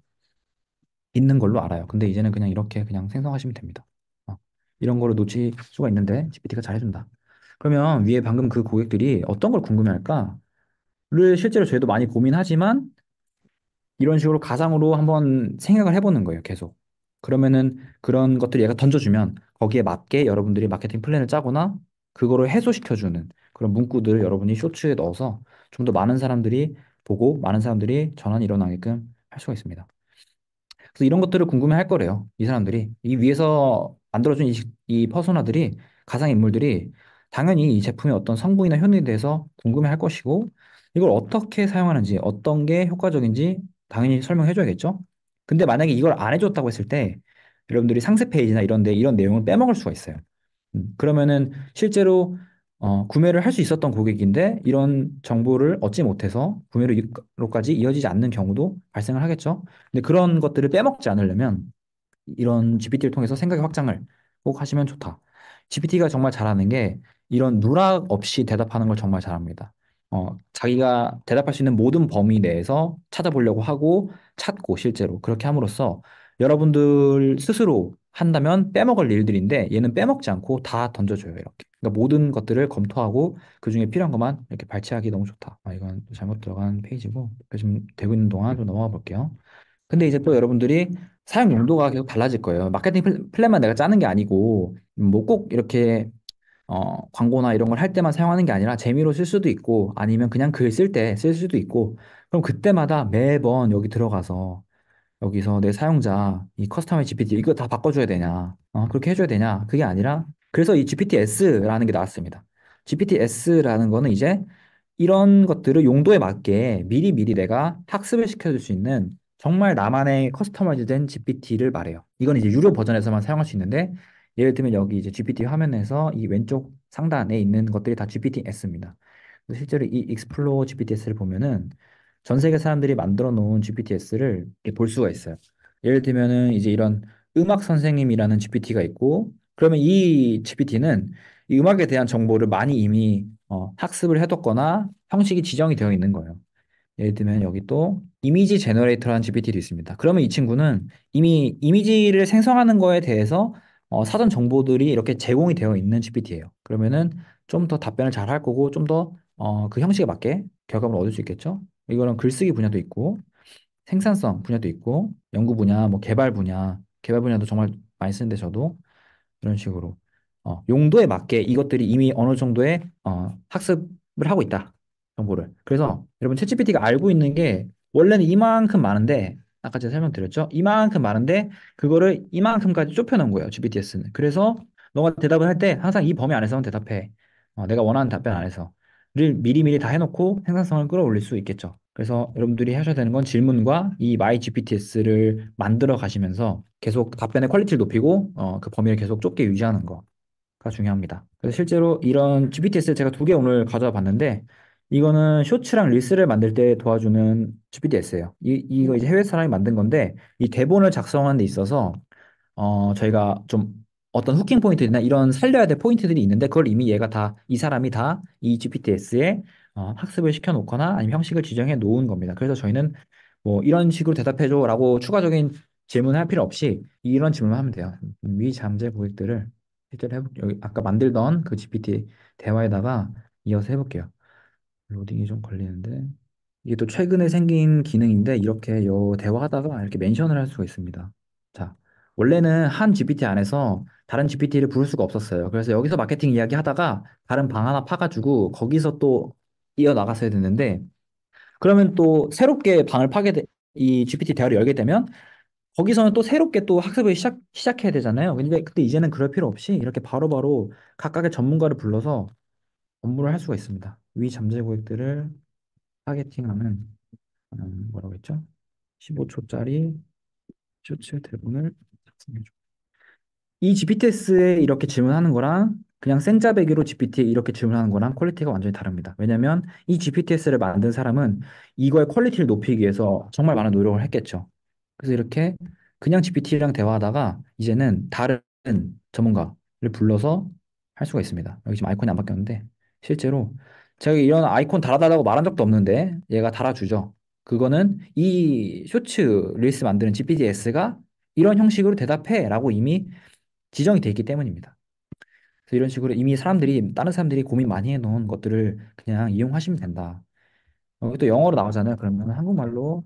있는 걸로 알아요. 근데 이제는 그냥 이렇게 그냥 생성하시면 됩니다. 어, 이런 거를 놓칠 수가 있는데 GPT가 잘해준다. 그러면 위에 방금 그 고객들이 어떤 걸 궁금해할까를 실제로 저희도 많이 고민하지만 이런 식으로 가상으로 한번 생각을 해보는 거예요. 계속. 그러면은 그런 것들 얘가 던져주면 거기에 맞게 여러분들이 마케팅 플랜을 짜거나 그거를 해소시켜주는 그런 문구들 을 여러분이 쇼츠에 넣어서 좀 더 많은 사람들이 보고 많은 사람들이 전환이 일어나게끔 할 수가 있습니다. 그래서 이런 것들을 궁금해 할 거래요. 이 사람들이. 이 위에서 만들어준 이, 이 퍼소나들이 가상인물들이 당연히 이 제품의 어떤 성분이나 효능에 대해서 궁금해 할 것이고 이걸 어떻게 사용하는지 어떤 게 효과적인지 당연히 설명해 줘야겠죠. 근데 만약에 이걸 안 해줬다고 했을 때 여러분들이 상세 페이지나 이런 데 이런 내용을 빼먹을 수가 있어요. 음, 그러면은 실제로 어, 구매를 할 수 있었던 고객인데 이런 정보를 얻지 못해서 구매로까지 이어지지 않는 경우도 발생을 하겠죠. 근데 그런 것들을 빼먹지 않으려면 이런 GPT를 통해서 생각의 확장을 꼭 하시면 좋다. GPT가 정말 잘하는 게 이런 누락 없이 대답하는 걸 정말 잘합니다. 어, 자기가 대답할 수 있는 모든 범위 내에서 찾아보려고 하고 찾고 실제로 그렇게 함으로써 여러분들 스스로 한다면 빼먹을 일들인데 얘는 빼먹지 않고 다 던져줘요 이렇게 그러니까 모든 것들을 검토하고 그중에 필요한 것만 이렇게 발췌하기 너무 좋다 아 이건 잘못 들어간 페이지고 지금 되고 있는 동안 좀 넘어가 볼게요 근데 이제 또 여러분들이 사용 용도가 계속 달라질 거예요 마케팅 플랜만 내가 짜는 게 아니고 뭐 꼭 이렇게 어, 광고나 이런 걸 할 때만 사용하는 게 아니라 재미로 쓸 수도 있고 아니면 그냥 글 쓸 때 쓸 수도 있고 그럼 그때마다 매번 여기 들어가서 여기서 내 사용자 이 커스텀의 GPT 이거 다 바꿔줘야 되냐 어, 그렇게 해줘야 되냐 그게 아니라 그래서 이 GPTS라는 게 나왔습니다. GPTS라는 거는 이제 이런 것들을 용도에 맞게 미리 미리 내가 학습을 시켜줄 수 있는 정말 나만의 커스터마이즈된 GPT를 말해요. 이건 이제 유료 버전에서만 사용할 수 있는데 예를 들면 여기 이제 GPT 화면에서 이 왼쪽 상단에 있는 것들이 다 GPTS입니다. 실제로 이 익스플로어 GPTS를 보면은 전 세계 사람들이 만들어 놓은 GPTS를 볼 수가 있어요. 예를 들면은 이제 이런 음악 선생님이라는 GPT가 있고 그러면 이 GPT는 이 음악에 대한 정보를 많이 이미 어, 학습을 해뒀거나 형식이 지정이 되어 있는 거예요. 예를 들면 여기 또 이미지 제너레이터라는 GPT도 있습니다. 그러면 이 친구는 이미 이미지를 생성하는 거에 대해서 어, 사전 정보들이 이렇게 제공이 되어 있는 GPT예요. 그러면은 좀 더 답변을 잘 할 거고 좀 더그 어, 그 형식에 맞게 결과물을 얻을 수 있겠죠. 이거랑 글쓰기 분야도 있고 생산성 분야도 있고 연구 분야, 뭐 개발 분야, 개발 분야도 정말 많이 쓰는데 저도 이런 식으로 어, 용도에 맞게 이것들이 이미 어느 정도의 어, 학습을 하고 있다 정보를. 그래서 여러분 챗 g 피티가 알고 있는 게 원래는 이만큼 많은데 아까 제가 설명드렸죠? 이만큼 많은데 그거를 이만큼까지 좁혀놓은 거예요 GPTS는. 그래서 너가 대답을 할 때 항상 이 범위 안에서만 대답해. 어, 내가 원하는 답변 안에서. 를 미리미리 다 해놓고 생산성을 끌어올릴 수 있겠죠. 그래서 여러분들이 하셔야 되는 건 질문과 이 My GPTS를 만들어 가시면서 계속 답변의 퀄리티를 높이고 어, 그 범위를 계속 좁게 유지하는 거가 중요합니다. 그래서 실제로 이런 GPTS 제가 두 개 오늘 가져와 봤는데 이거는 쇼츠랑 리스를 만들 때 도와주는 GPTS예요. 이, 이거 이제 해외 사람이 만든 건데 이 대본을 작성하는 데 있어서 어, 저희가 좀 어떤 후킹 포인트나 이런 살려야 될 포인트들이 있는데 그걸 이미 얘가 다 이 사람이 다 이 GPTS에 어, 학습을 시켜놓거나 아니면 형식을 지정해 놓은 겁니다. 그래서 저희는 뭐 이런 식으로 대답해줘라고 추가적인 질문할 필요 없이 이런 질문만 하면 돼요. 음, 위잠재 고객들을 실제로 해볼 여기 아까 만들던 그 GPT 대화에다가 이어서 해볼게요. 로딩이 좀 걸리는데 이게 또 최근에 생긴 기능인데 이렇게 요 대화하다가 이렇게 멘션을 할 수가 있습니다. 자. 원래는 한 GPT 안에서 다른 GPT를 부를 수가 없었어요. 그래서 여기서 마케팅 이야기 하다가 다른 방 하나 파가지고 거기서 또 이어나갔어야 됐는데 그러면 또 새롭게 방을 파게 되, 이 GPT 대화를 열게 되면 거기서는 또 새롭게 또 학습을 시작, 시작해야 되잖아요. 근데 그때 이제는 그럴 필요 없이 이렇게 바로바로 바로 각각의 전문가를 불러서 업무를 할 수가 있습니다. 위 잠재 고객들을 타겟팅하는 음, 뭐라고 했죠? 15초짜리 쇼츠 대본을 이 GPTS에 이렇게 질문하는 거랑 그냥 센자배기로 GPT에 이렇게 질문하는 거랑 퀄리티가 완전히 다릅니다. 왜냐면 이 GPTS를 만든 사람은 이거의 퀄리티를 높이기 위해서 정말 많은 노력을 했겠죠. 그래서 이렇게 그냥 GPT랑 대화하다가 이제는 다른 전문가를 불러서 할 수가 있습니다. 여기 지금 아이콘이 안 바뀌었는데 실제로 제가 이런 아이콘 달아달라고 말한 적도 없는데 얘가 달아주죠. 그거는 이 쇼츠 릴스 만드는 GPTS가 이런 형식으로 대답해라고 이미 지정이 돼 있기 때문입니다. 그래서 이런 식으로 이미 사람들이 다른 사람들이 고민 많이 해놓은 것들을 그냥 이용하시면 된다. 여기 어, 또 영어로 나오잖아요. 그러면 한국말로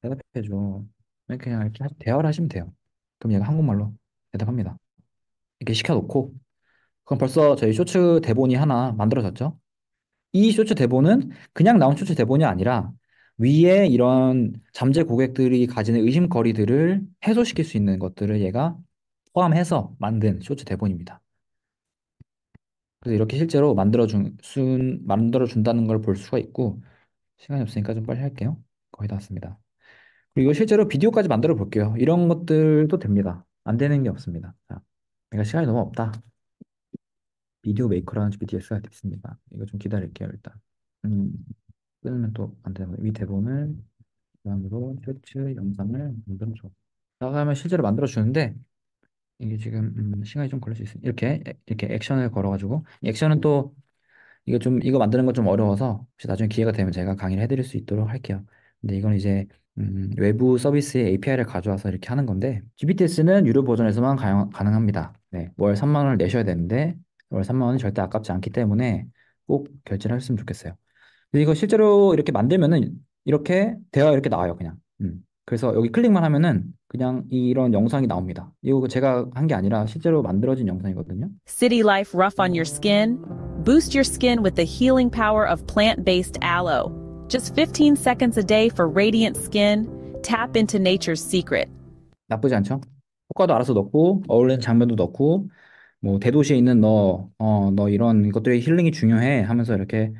대답해줘. 그냥 이렇게 대화를 하시면 돼요. 그럼 얘가 한국말로 대답합니다. 이렇게 시켜놓고 그럼 벌써 저희 쇼츠 대본이 하나 만들어졌죠? 이 쇼츠 대본은 그냥 나온 쇼츠 대본이 아니라 위에 이런 잠재 고객들이 가지는 의심거리들을 해소시킬 수 있는 것들을 얘가 포함해서 만든 쇼츠 대본입니다. 그래서 이렇게 실제로 만들어준, 순, 만들어준다는 걸 볼 수가 있고, 시간이 없으니까 좀 빨리 할게요. 거의 다 왔습니다. 그리고 실제로 비디오까지 만들어 볼게요. 이런 것들도 됩니다. 안 되는 게 없습니다. 자, 내가 시간이 너무 없다. 비디오 메이커라는 BTS가 있습니다. 이거 좀 기다릴게요, 일단. 음. 끊으면 또 안 되는 거예요. 이 대본을 그다음으로 셔츠 영상을 만들어줘. 나가면 실제로 만들어주는데 이게 지금 음, 시간이 좀 걸릴 수 있어요. 이렇게 이렇게 액션을 걸어가지고 액션은 또 이거 좀 이거 만드는 건좀 어려워서 혹시 나중에 기회가 되면 제가 강의를 해드릴 수 있도록 할게요. 근데 이건 이제 음, 외부 서비스의 API를 가져와서 이렇게 하는 건데 GPTS는 유료 버전에서만 가용, 가능합니다. 네, 월 3만 원을 내셔야 되는데 월 3만 원이 절대 아깝지 않기 때문에 꼭 결제를 했으면 좋겠어요. 근데 이거 실제로 이렇게 만들면은 이렇게 대화 이렇게 나와요, 그냥. 음. 그래서 여기 클릭만 하면은 그냥 이런 영상이 나옵니다. 이거 제가 한 게 아니라 실제로 만들어진 영상이거든요. City life rough on your skin? Boost your skin with the healing power of plant-based aloe. Just 15 seconds a day for radiant skin. Tap into nature's secret. 나쁘지 않죠? 효과도 알아서 넣고 어울리는 장면도 넣고 뭐 대도시에 있는 너, 어, 너 이런 것들의 힐링이 중요해 하면서 이렇게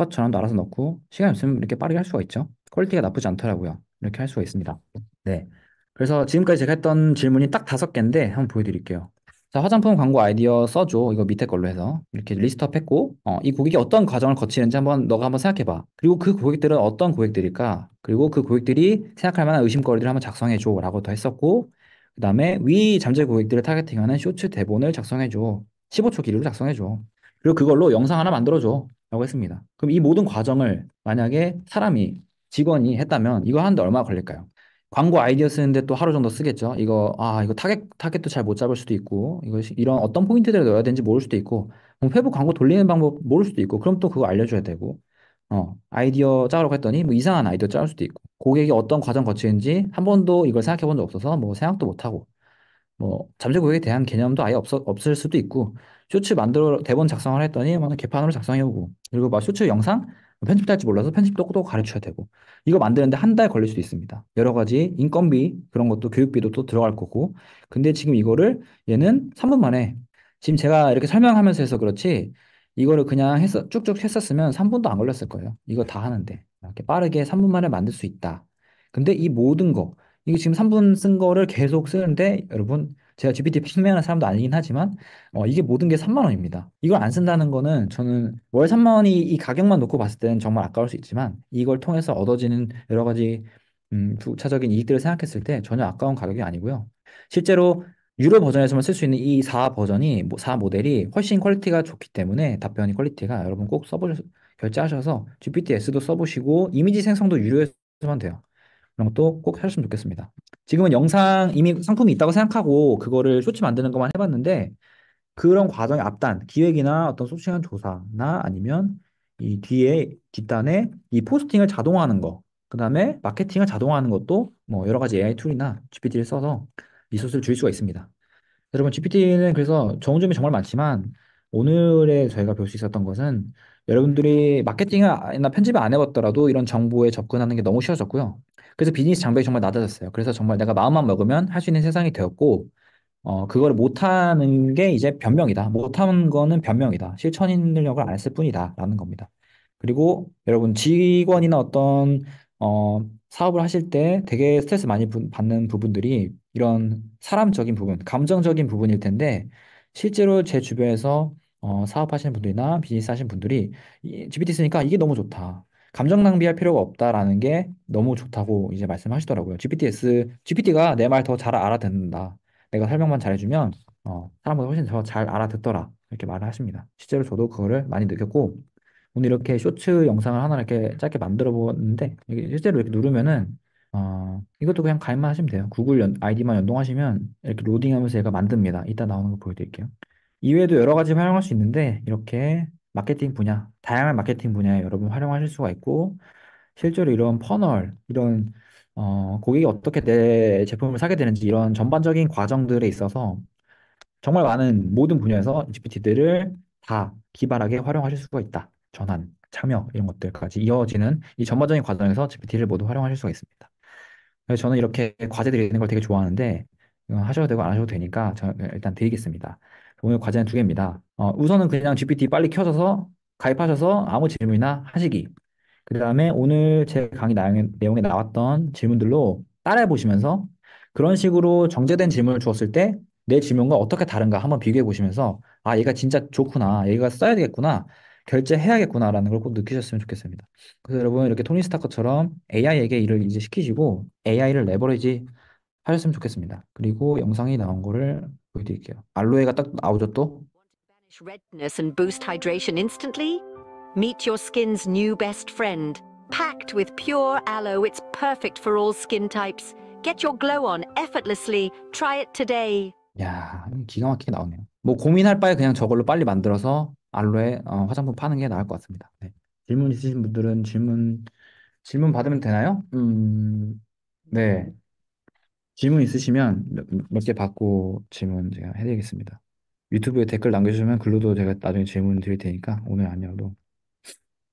컷 전환도 알아서 넣고 시간 있으면 이렇게 빠르게 할 수가 있죠. 퀄리티가 나쁘지 않더라고요. 이렇게 할 수가 있습니다. 네. 그래서 지금까지 제가 했던 질문이 딱 다섯 개인데 한번 보여드릴게요. 자, 화장품 광고 아이디어 써줘. 이거 밑에 걸로 해서 이렇게 리스트업 했고, 어, 이 고객이 어떤 과정을 거치는지 한번 너가 한번 생각해봐. 그리고 그 고객들은 어떤 고객들일까? 그리고 그 고객들이 생각할 만한 의심거리들을 한번 작성해줘라고 더 했었고, 그 다음에 위 잠재 고객들을 타겟팅하는 쇼츠 대본을 작성해줘. 15초 길이로 작성해줘. 그리고 그걸로 영상 하나 만들어줘. 라고 했습니다. 그럼 이 모든 과정을 만약에 사람이 직원이 했다면 이거 하는데 얼마 나 걸릴까요? 광고 아이디어 쓰는데 또 하루 정도 쓰겠죠. 이거 아 이거 타겟 타겟도 잘 못 잡을 수도 있고 이거 이런 어떤 포인트들을 넣어야 되는지 모를 수도 있고 뭐 페북 광고 돌리는 방법 모를 수도 있고 그럼 또 그거 알려줘야 되고 어 아이디어 짜라고 했더니 뭐 이상한 아이디어 짜올 수도 있고 고객이 어떤 과정 거치는지 한 번도 이걸 생각해 본 적 없어서 뭐 생각도 못 하고 뭐 잠재 고객에 대한 개념도 아예 없어, 없을 수도 있고 쇼츠 만들어 대본 작성을 했더니 막 뭐 개판으로 작성해오고 그리고 막 뭐 쇼츠 영상 뭐 편집 할지 몰라서 편집도 꼭 가르쳐야 되고 이거 만드는데 한 달 걸릴 수도 있습니다. 여러 가지 인건비 그런 것도 교육비도 또 들어갈 거고 근데 지금 이거를 얘는 3분 만에 지금 제가 이렇게 설명하면서 해서 그렇지 이거를 그냥 해서 쭉쭉 했었으면 3분도 안 걸렸을 거예요. 이거 다 하는데 이렇게 빠르게 3분 만에 만들 수 있다. 근데 이 모든 거 이게 지금 3분 쓴 거를 계속 쓰는데 여러분 제가 GPT 핑하는 사람도 아니긴 하지만 어, 이게 모든 게 3만 원입니다. 이걸 안 쓴다는 거는 저는 월 3만 원이 이 가격만 놓고 봤을 때는 정말 아까울 수 있지만 이걸 통해서 얻어지는 여러 가지 음, 부차적인 이익들을 생각했을 때 전혀 아까운 가격이 아니고요. 실제로 유료 버전에서만 쓸 수 있는 이 4 버전이 4 모델이 훨씬 퀄리티가 좋기 때문에 답변이 퀄리티가 여러분 꼭 써보셔 서 결제하셔서 GPTS도 써보시고 이미지 생성도 유료에서만 돼요. 이런 것도 꼭 하셨으면 좋겠습니다. 지금은 영상 이미 상품이 있다고 생각하고 그거를 쇼츠 만드는 것만 해봤는데 그런 과정의 앞단 기획이나 어떤 소싱한 조사나 아니면 이 뒤에 뒷단에 이 포스팅을 자동화하는 거 그다음에 마케팅을 자동화하는 것도 뭐 여러 가지 AI 툴이나 GPT를 써서 리소스를 줄일 수가 있습니다. 여러분 GPT는 그래서 좋은 점이 정말 많지만 오늘의 저희가 볼 수 있었던 것은 여러분들이 마케팅이나 편집을 안 해봤더라도 이런 정보에 접근하는 게 너무 쉬워졌고요. 그래서 비즈니스 장벽이 정말 낮아졌어요. 그래서 정말 내가 마음만 먹으면 할 수 있는 세상이 되었고, 어, 그걸 못하는 게 이제 변명이다. 못하는 거는 변명이다. 실천 인력을 안 했을 뿐이다. 라는 겁니다. 그리고 여러분 직원이나 어떤, 어, 사업을 하실 때 되게 스트레스 많이 받는 부분들이 이런 사람적인 부분, 감정적인 부분일 텐데, 실제로 제 주변에서 어, 사업하시는 분들이나 비즈니스 하시는 분들이 GPT 쓰니까 이게 너무 좋다. 감정 낭비할 필요가 없다라는 게 너무 좋다고 이제 말씀하시더라고요. GPTS, GPT가 내 말 더 잘 알아듣는다. 내가 설명만 잘해주면 어, 사람보다 훨씬 더 잘 알아듣더라. 이렇게 말을 하십니다. 실제로 저도 그거를 많이 느꼈고 오늘 이렇게 쇼츠 영상을 하나 이렇게 짧게 만들어 보았는데 실제로 이렇게 누르면은 어, 이것도 그냥 가입만 하시면 돼요. 구글 연, 아이디만 연동하시면 이렇게 로딩하면서 얘가 만듭니다. 이따 나오는 거 보여드릴게요. 이외에도 여러 가지 활용할 수 있는데 이렇게 마케팅 분야, 다양한 마케팅 분야에 여러분 활용하실 수가 있고, 실제로 이런 퍼널, 이런, 어, 고객이 어떻게 내 제품을 사게 되는지 이런 전반적인 과정들에 있어서 정말 많은 모든 분야에서 GPT들을 다 기발하게 활용하실 수가 있다. 전환, 참여, 이런 것들까지 이어지는 이 전반적인 과정에서 GPT를 모두 활용하실 수가 있습니다. 그래서 저는 이렇게 과제 드리는 걸 되게 좋아하는데, 이건 하셔도 되고 안 하셔도 되니까 저 일단 드리겠습니다. 오늘 과제는 두 개입니다. 어, 우선은 그냥 GPT 빨리 켜셔서 가입하셔서 아무 질문이나 하시기. 그 다음에 오늘 제 강의 내용에, 내용에 나왔던 질문들로 따라해 보시면서 그런 식으로 정제된 질문을 주었을 때 내 질문과 어떻게 다른가 한번 비교해 보시면서 아 얘가 진짜 좋구나 얘가 써야 되겠구나 결제해야겠구나라는 걸 꼭 느끼셨으면 좋겠습니다. 그래서 여러분 이렇게 토니 스타커처럼 AI에게 일을 이제 시키시고 AI를 레버리지 하셨으면 좋겠습니다. 그리고 영상이 나온 거를 보여드릴게요. 알로에가 딱 나오죠 또. redness and boost hydration instantly? Meet your skin's new best friend. Packed with pure aloe, it's perfect for all skin types. Get your glow on effortlessly. Try it today. 야, 기가 막히게 나오네요. 뭐 고민할 바에 그냥 저걸로 빨리 만들어서 알로에 어, 화장품 파는 게 나을 것 같습니다. 네. 질문 있으신 분들은 질문 질문 받으면 되나요? 음, 네. 질문 있으시면 몇 개 받고 질문 제가 해드리겠습니다. 유튜브에 댓글 남겨주시면 글로도 제가 나중에 질문 드릴 테니까 오늘 아니어도.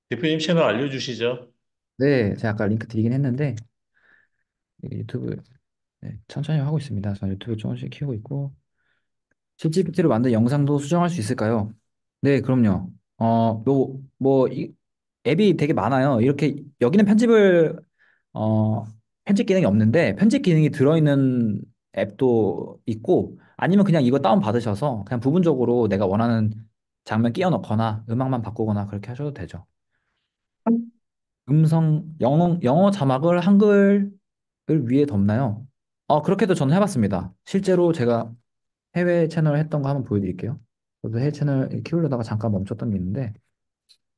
대표님 채널 알려주시죠. 네, 제가 아까 링크 드리긴 했는데 예, 유튜브 네, 천천히 하고 있습니다. 저는 유튜브 조금씩 키우고 있고 챗GPT로 만든 영상도 수정할 수 있을까요? 네, 그럼요. 어, 뭐, 뭐 이, 앱이 되게 많아요. 이렇게 여기는 편집을 어, 편집 기능이 없는데 편집 기능이 들어있는 앱도 있고 아니면 그냥 이거 다운 받으셔서 그냥 부분적으로 내가 원하는 장면 끼워 넣거나 음악만 바꾸거나 그렇게 하셔도 되죠. 음성 영어 영어 자막을 한글을 위해 덮나요? 어 그렇게도 저는 해봤습니다. 실제로 제가 해외 채널 했던 거 한번 보여드릴게요. 저도 해외 채널 키우려다가 잠깐 멈췄던 게 있는데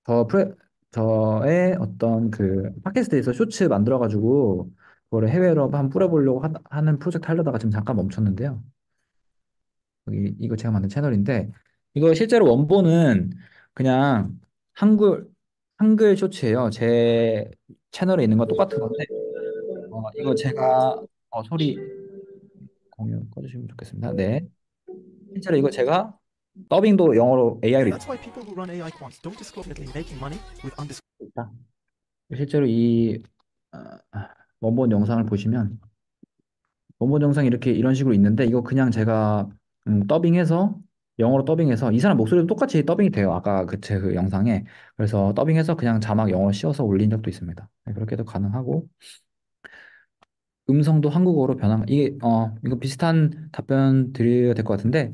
저 프레 저의 어떤 그 팟캐스트에서 쇼츠 만들어가지고 그거를 해외로 한번 뿌려보려고 하, 는 프로젝트 하려다가 지금 잠깐 멈췄는데요. 여기, 이거 제가 만든 채널인데, 이거 실제로 원본은 그냥 한글, 한글 쇼츠예요. 제 채널에 있는 건 똑같은 건데, 어, 이거 제가, 어, 소리 공유 꺼주시면 좋겠습니다. 네. 실제로 이거 제가 더빙도 영어로 AI를 실제로 이 아, 원본 영상을 보시면 원본 영상 이렇게 이런 식으로 있는데 이거 그냥 제가 음, 더빙해서 영어로 더빙해서 이 사람 목소리도 똑같이 더빙이 돼요. 아까 그제그 그 영상에 그래서 더빙해서 그냥 자막 영어로 씌워서 올린 적도 있습니다. 네, 그렇게도 가능하고 음성도 한국어로 변한 이게 어 이거 비슷한 답변 드려야 될 것 같은데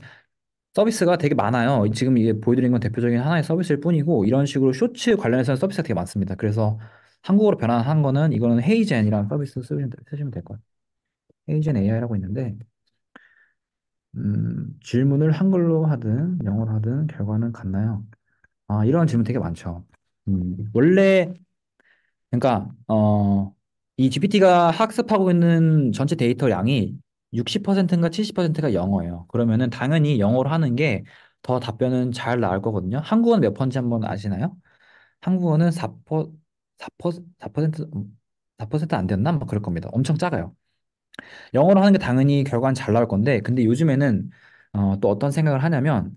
서비스가 되게 많아요. 지금 이게 보여드린 건 대표적인 하나의 서비스일 뿐이고 이런 식으로 쇼츠 관련해서는 서비스가 되게 많습니다. 그래서 한국어로 변환한 거는 이거는 헤이젠이라는 서비스 쓰시면, 될 것 같아요 헤이젠 AI라고 있는데 음, 질문을 한글로 하든 영어로 하든 결과는 같나요? 아, 이런 질문 되게 많죠. 음, 원래 그러니까 어, 이 GPT가 학습하고 있는 전체 데이터 양이 60%인가 70%가 영어예요. 그러면은 당연히 영어로 하는 게 더 답변은 잘 나올 거거든요. 한국어는 몇 퍼인지 한번 아시나요? 한국어는 4%, 4% 4%안 되었나? 막 그럴 겁니다. 엄청 작아요. 영어로 하는 게 당연히 결과는 잘 나올 건데, 근데 요즘에는 어, 또 어떤 생각을 하냐면,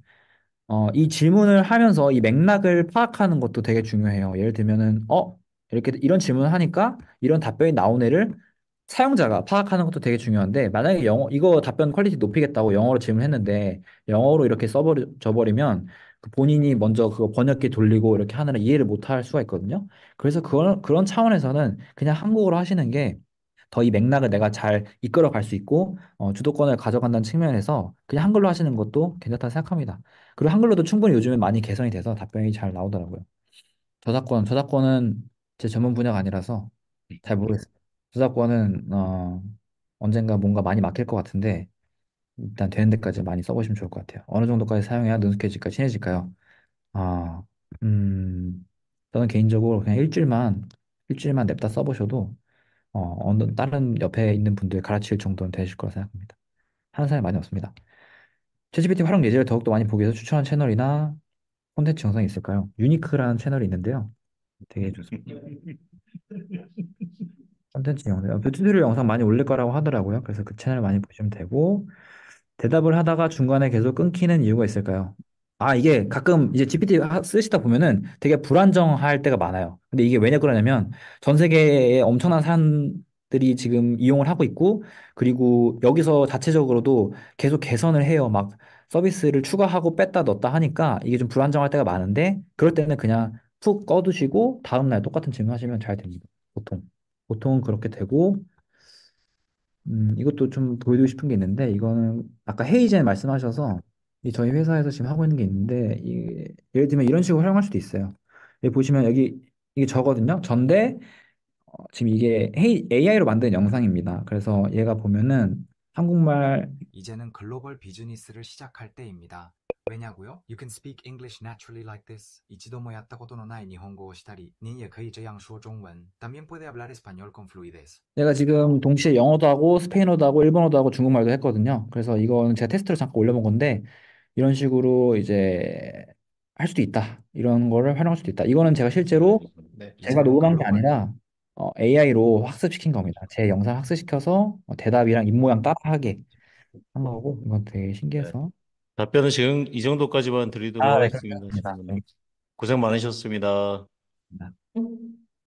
어, 이 질문을 하면서 이 맥락을 파악하는 것도 되게 중요해요. 예를 들면은, 어? 이렇게 이런 질문을 하니까 이런 답변이 나오네를 사용자가 파악하는 것도 되게 중요한데, 만약에 영어, 이거 답변 퀄리티 높이겠다고 영어로 질문했는데, 을 영어로 이렇게 써버려, 져버리면, 그 본인이 먼저 그 번역기 돌리고 이렇게 하느라 이해를 못할 수가 있거든요. 그래서 그런 그런 차원에서는 그냥 한국어로 하시는 게 더 이 맥락을 내가 잘 이끌어 갈 수 있고 어, 주도권을 가져간다는 측면에서 그냥 한글로 하시는 것도 괜찮다 생각합니다. 그리고 한글로도 충분히 요즘에 많이 개선이 돼서 답변이 잘 나오더라고요. 저작권 저작권은 제 전문 분야가 아니라서 잘 모르겠어요. 저작권은 어, 언젠가 뭔가 많이 막힐 것 같은데 일단 되는 데까지 많이 써보시면 좋을 것 같아요. 어느 정도까지 사용해야 능숙해질까, 친해질까요? 아, 음, 저는 개인적으로 그냥 일주일만, 일주일만 냅다 써보셔도, 어, 어느, 다른 옆에 있는 분들 갈아치울 정도는 되실 거라 생각합니다. 하는 사람이 많이 없습니다. 챗GPT 활용 예제를 더욱더 많이 보기 위해서 추천한 채널이나 콘텐츠 영상이 있을까요? 유니크라는 채널이 있는데요. 되게 좋습니다. 콘텐츠 영상, 튜토리얼 영상 많이 올릴 거라고 하더라고요. 그래서 그 채널 많이 보시면 되고, 대답을 하다가 중간에 계속 끊기는 이유가 있을까요? 아, 이게 가끔 이제 GPT 쓰시다 보면은 되게 불안정할 때가 많아요. 근데 이게 왜냐 그러냐면 전 세계에 엄청난 사람들이 지금 이용을 하고 있고 그리고 여기서 자체적으로도 계속 개선을 해요. 막 서비스를 추가하고 뺐다 넣었다 하니까 이게 좀 불안정할 때가 많은데 그럴 때는 그냥 푹 꺼두시고 다음날 똑같은 질문 하시면 잘 됩니다. 보통. 보통은 그렇게 되고 음, 이것도 좀 보여드리고 싶은 게 있는데, 이거는 아까 헤이젠 말씀하셔서, 이 저희 회사에서 지금 하고 있는 게 있는데, 이, 예를 들면 이런 식으로 활용할 수도 있어요. 여기 보시면 여기, 이게 저거든요. 전데, 어, 지금 이게 헤이- AI로 만든 영상입니다. 그래서 얘가 보면은 한국말 이제는 글로벌 비즈니스를 시작할 때입니다. 왜냐고요? You can speak English naturally like this. 一直都没有到过多少耐日本国语시다리你也可以这样说中文. También puede hablar español con fluidez. 내가 지금 동시에 영어도 하고 스페인어도 하고 일본어도 하고 중국말도 했거든요. 그래서 이건 제가 테스트로 잠깐 올려본 건데 이런 식으로 이제 할 수도 있다. 이런 거를 활용할 수도 있다. 이거는 제가 실제로 네, 제가 녹음한 게 아니라 어, AI로 학습시킨 겁니다. 제 영상 학습시켜서 어, 대답이랑 입모양 따라하게 한 거고 이건 되게 신기해서 네. 답변은 지금 이 정도까지만 드리도록 아, 네, 하겠습니다. 감사합니다. 네. 고생 많으셨습니다. 감사합니다. 네.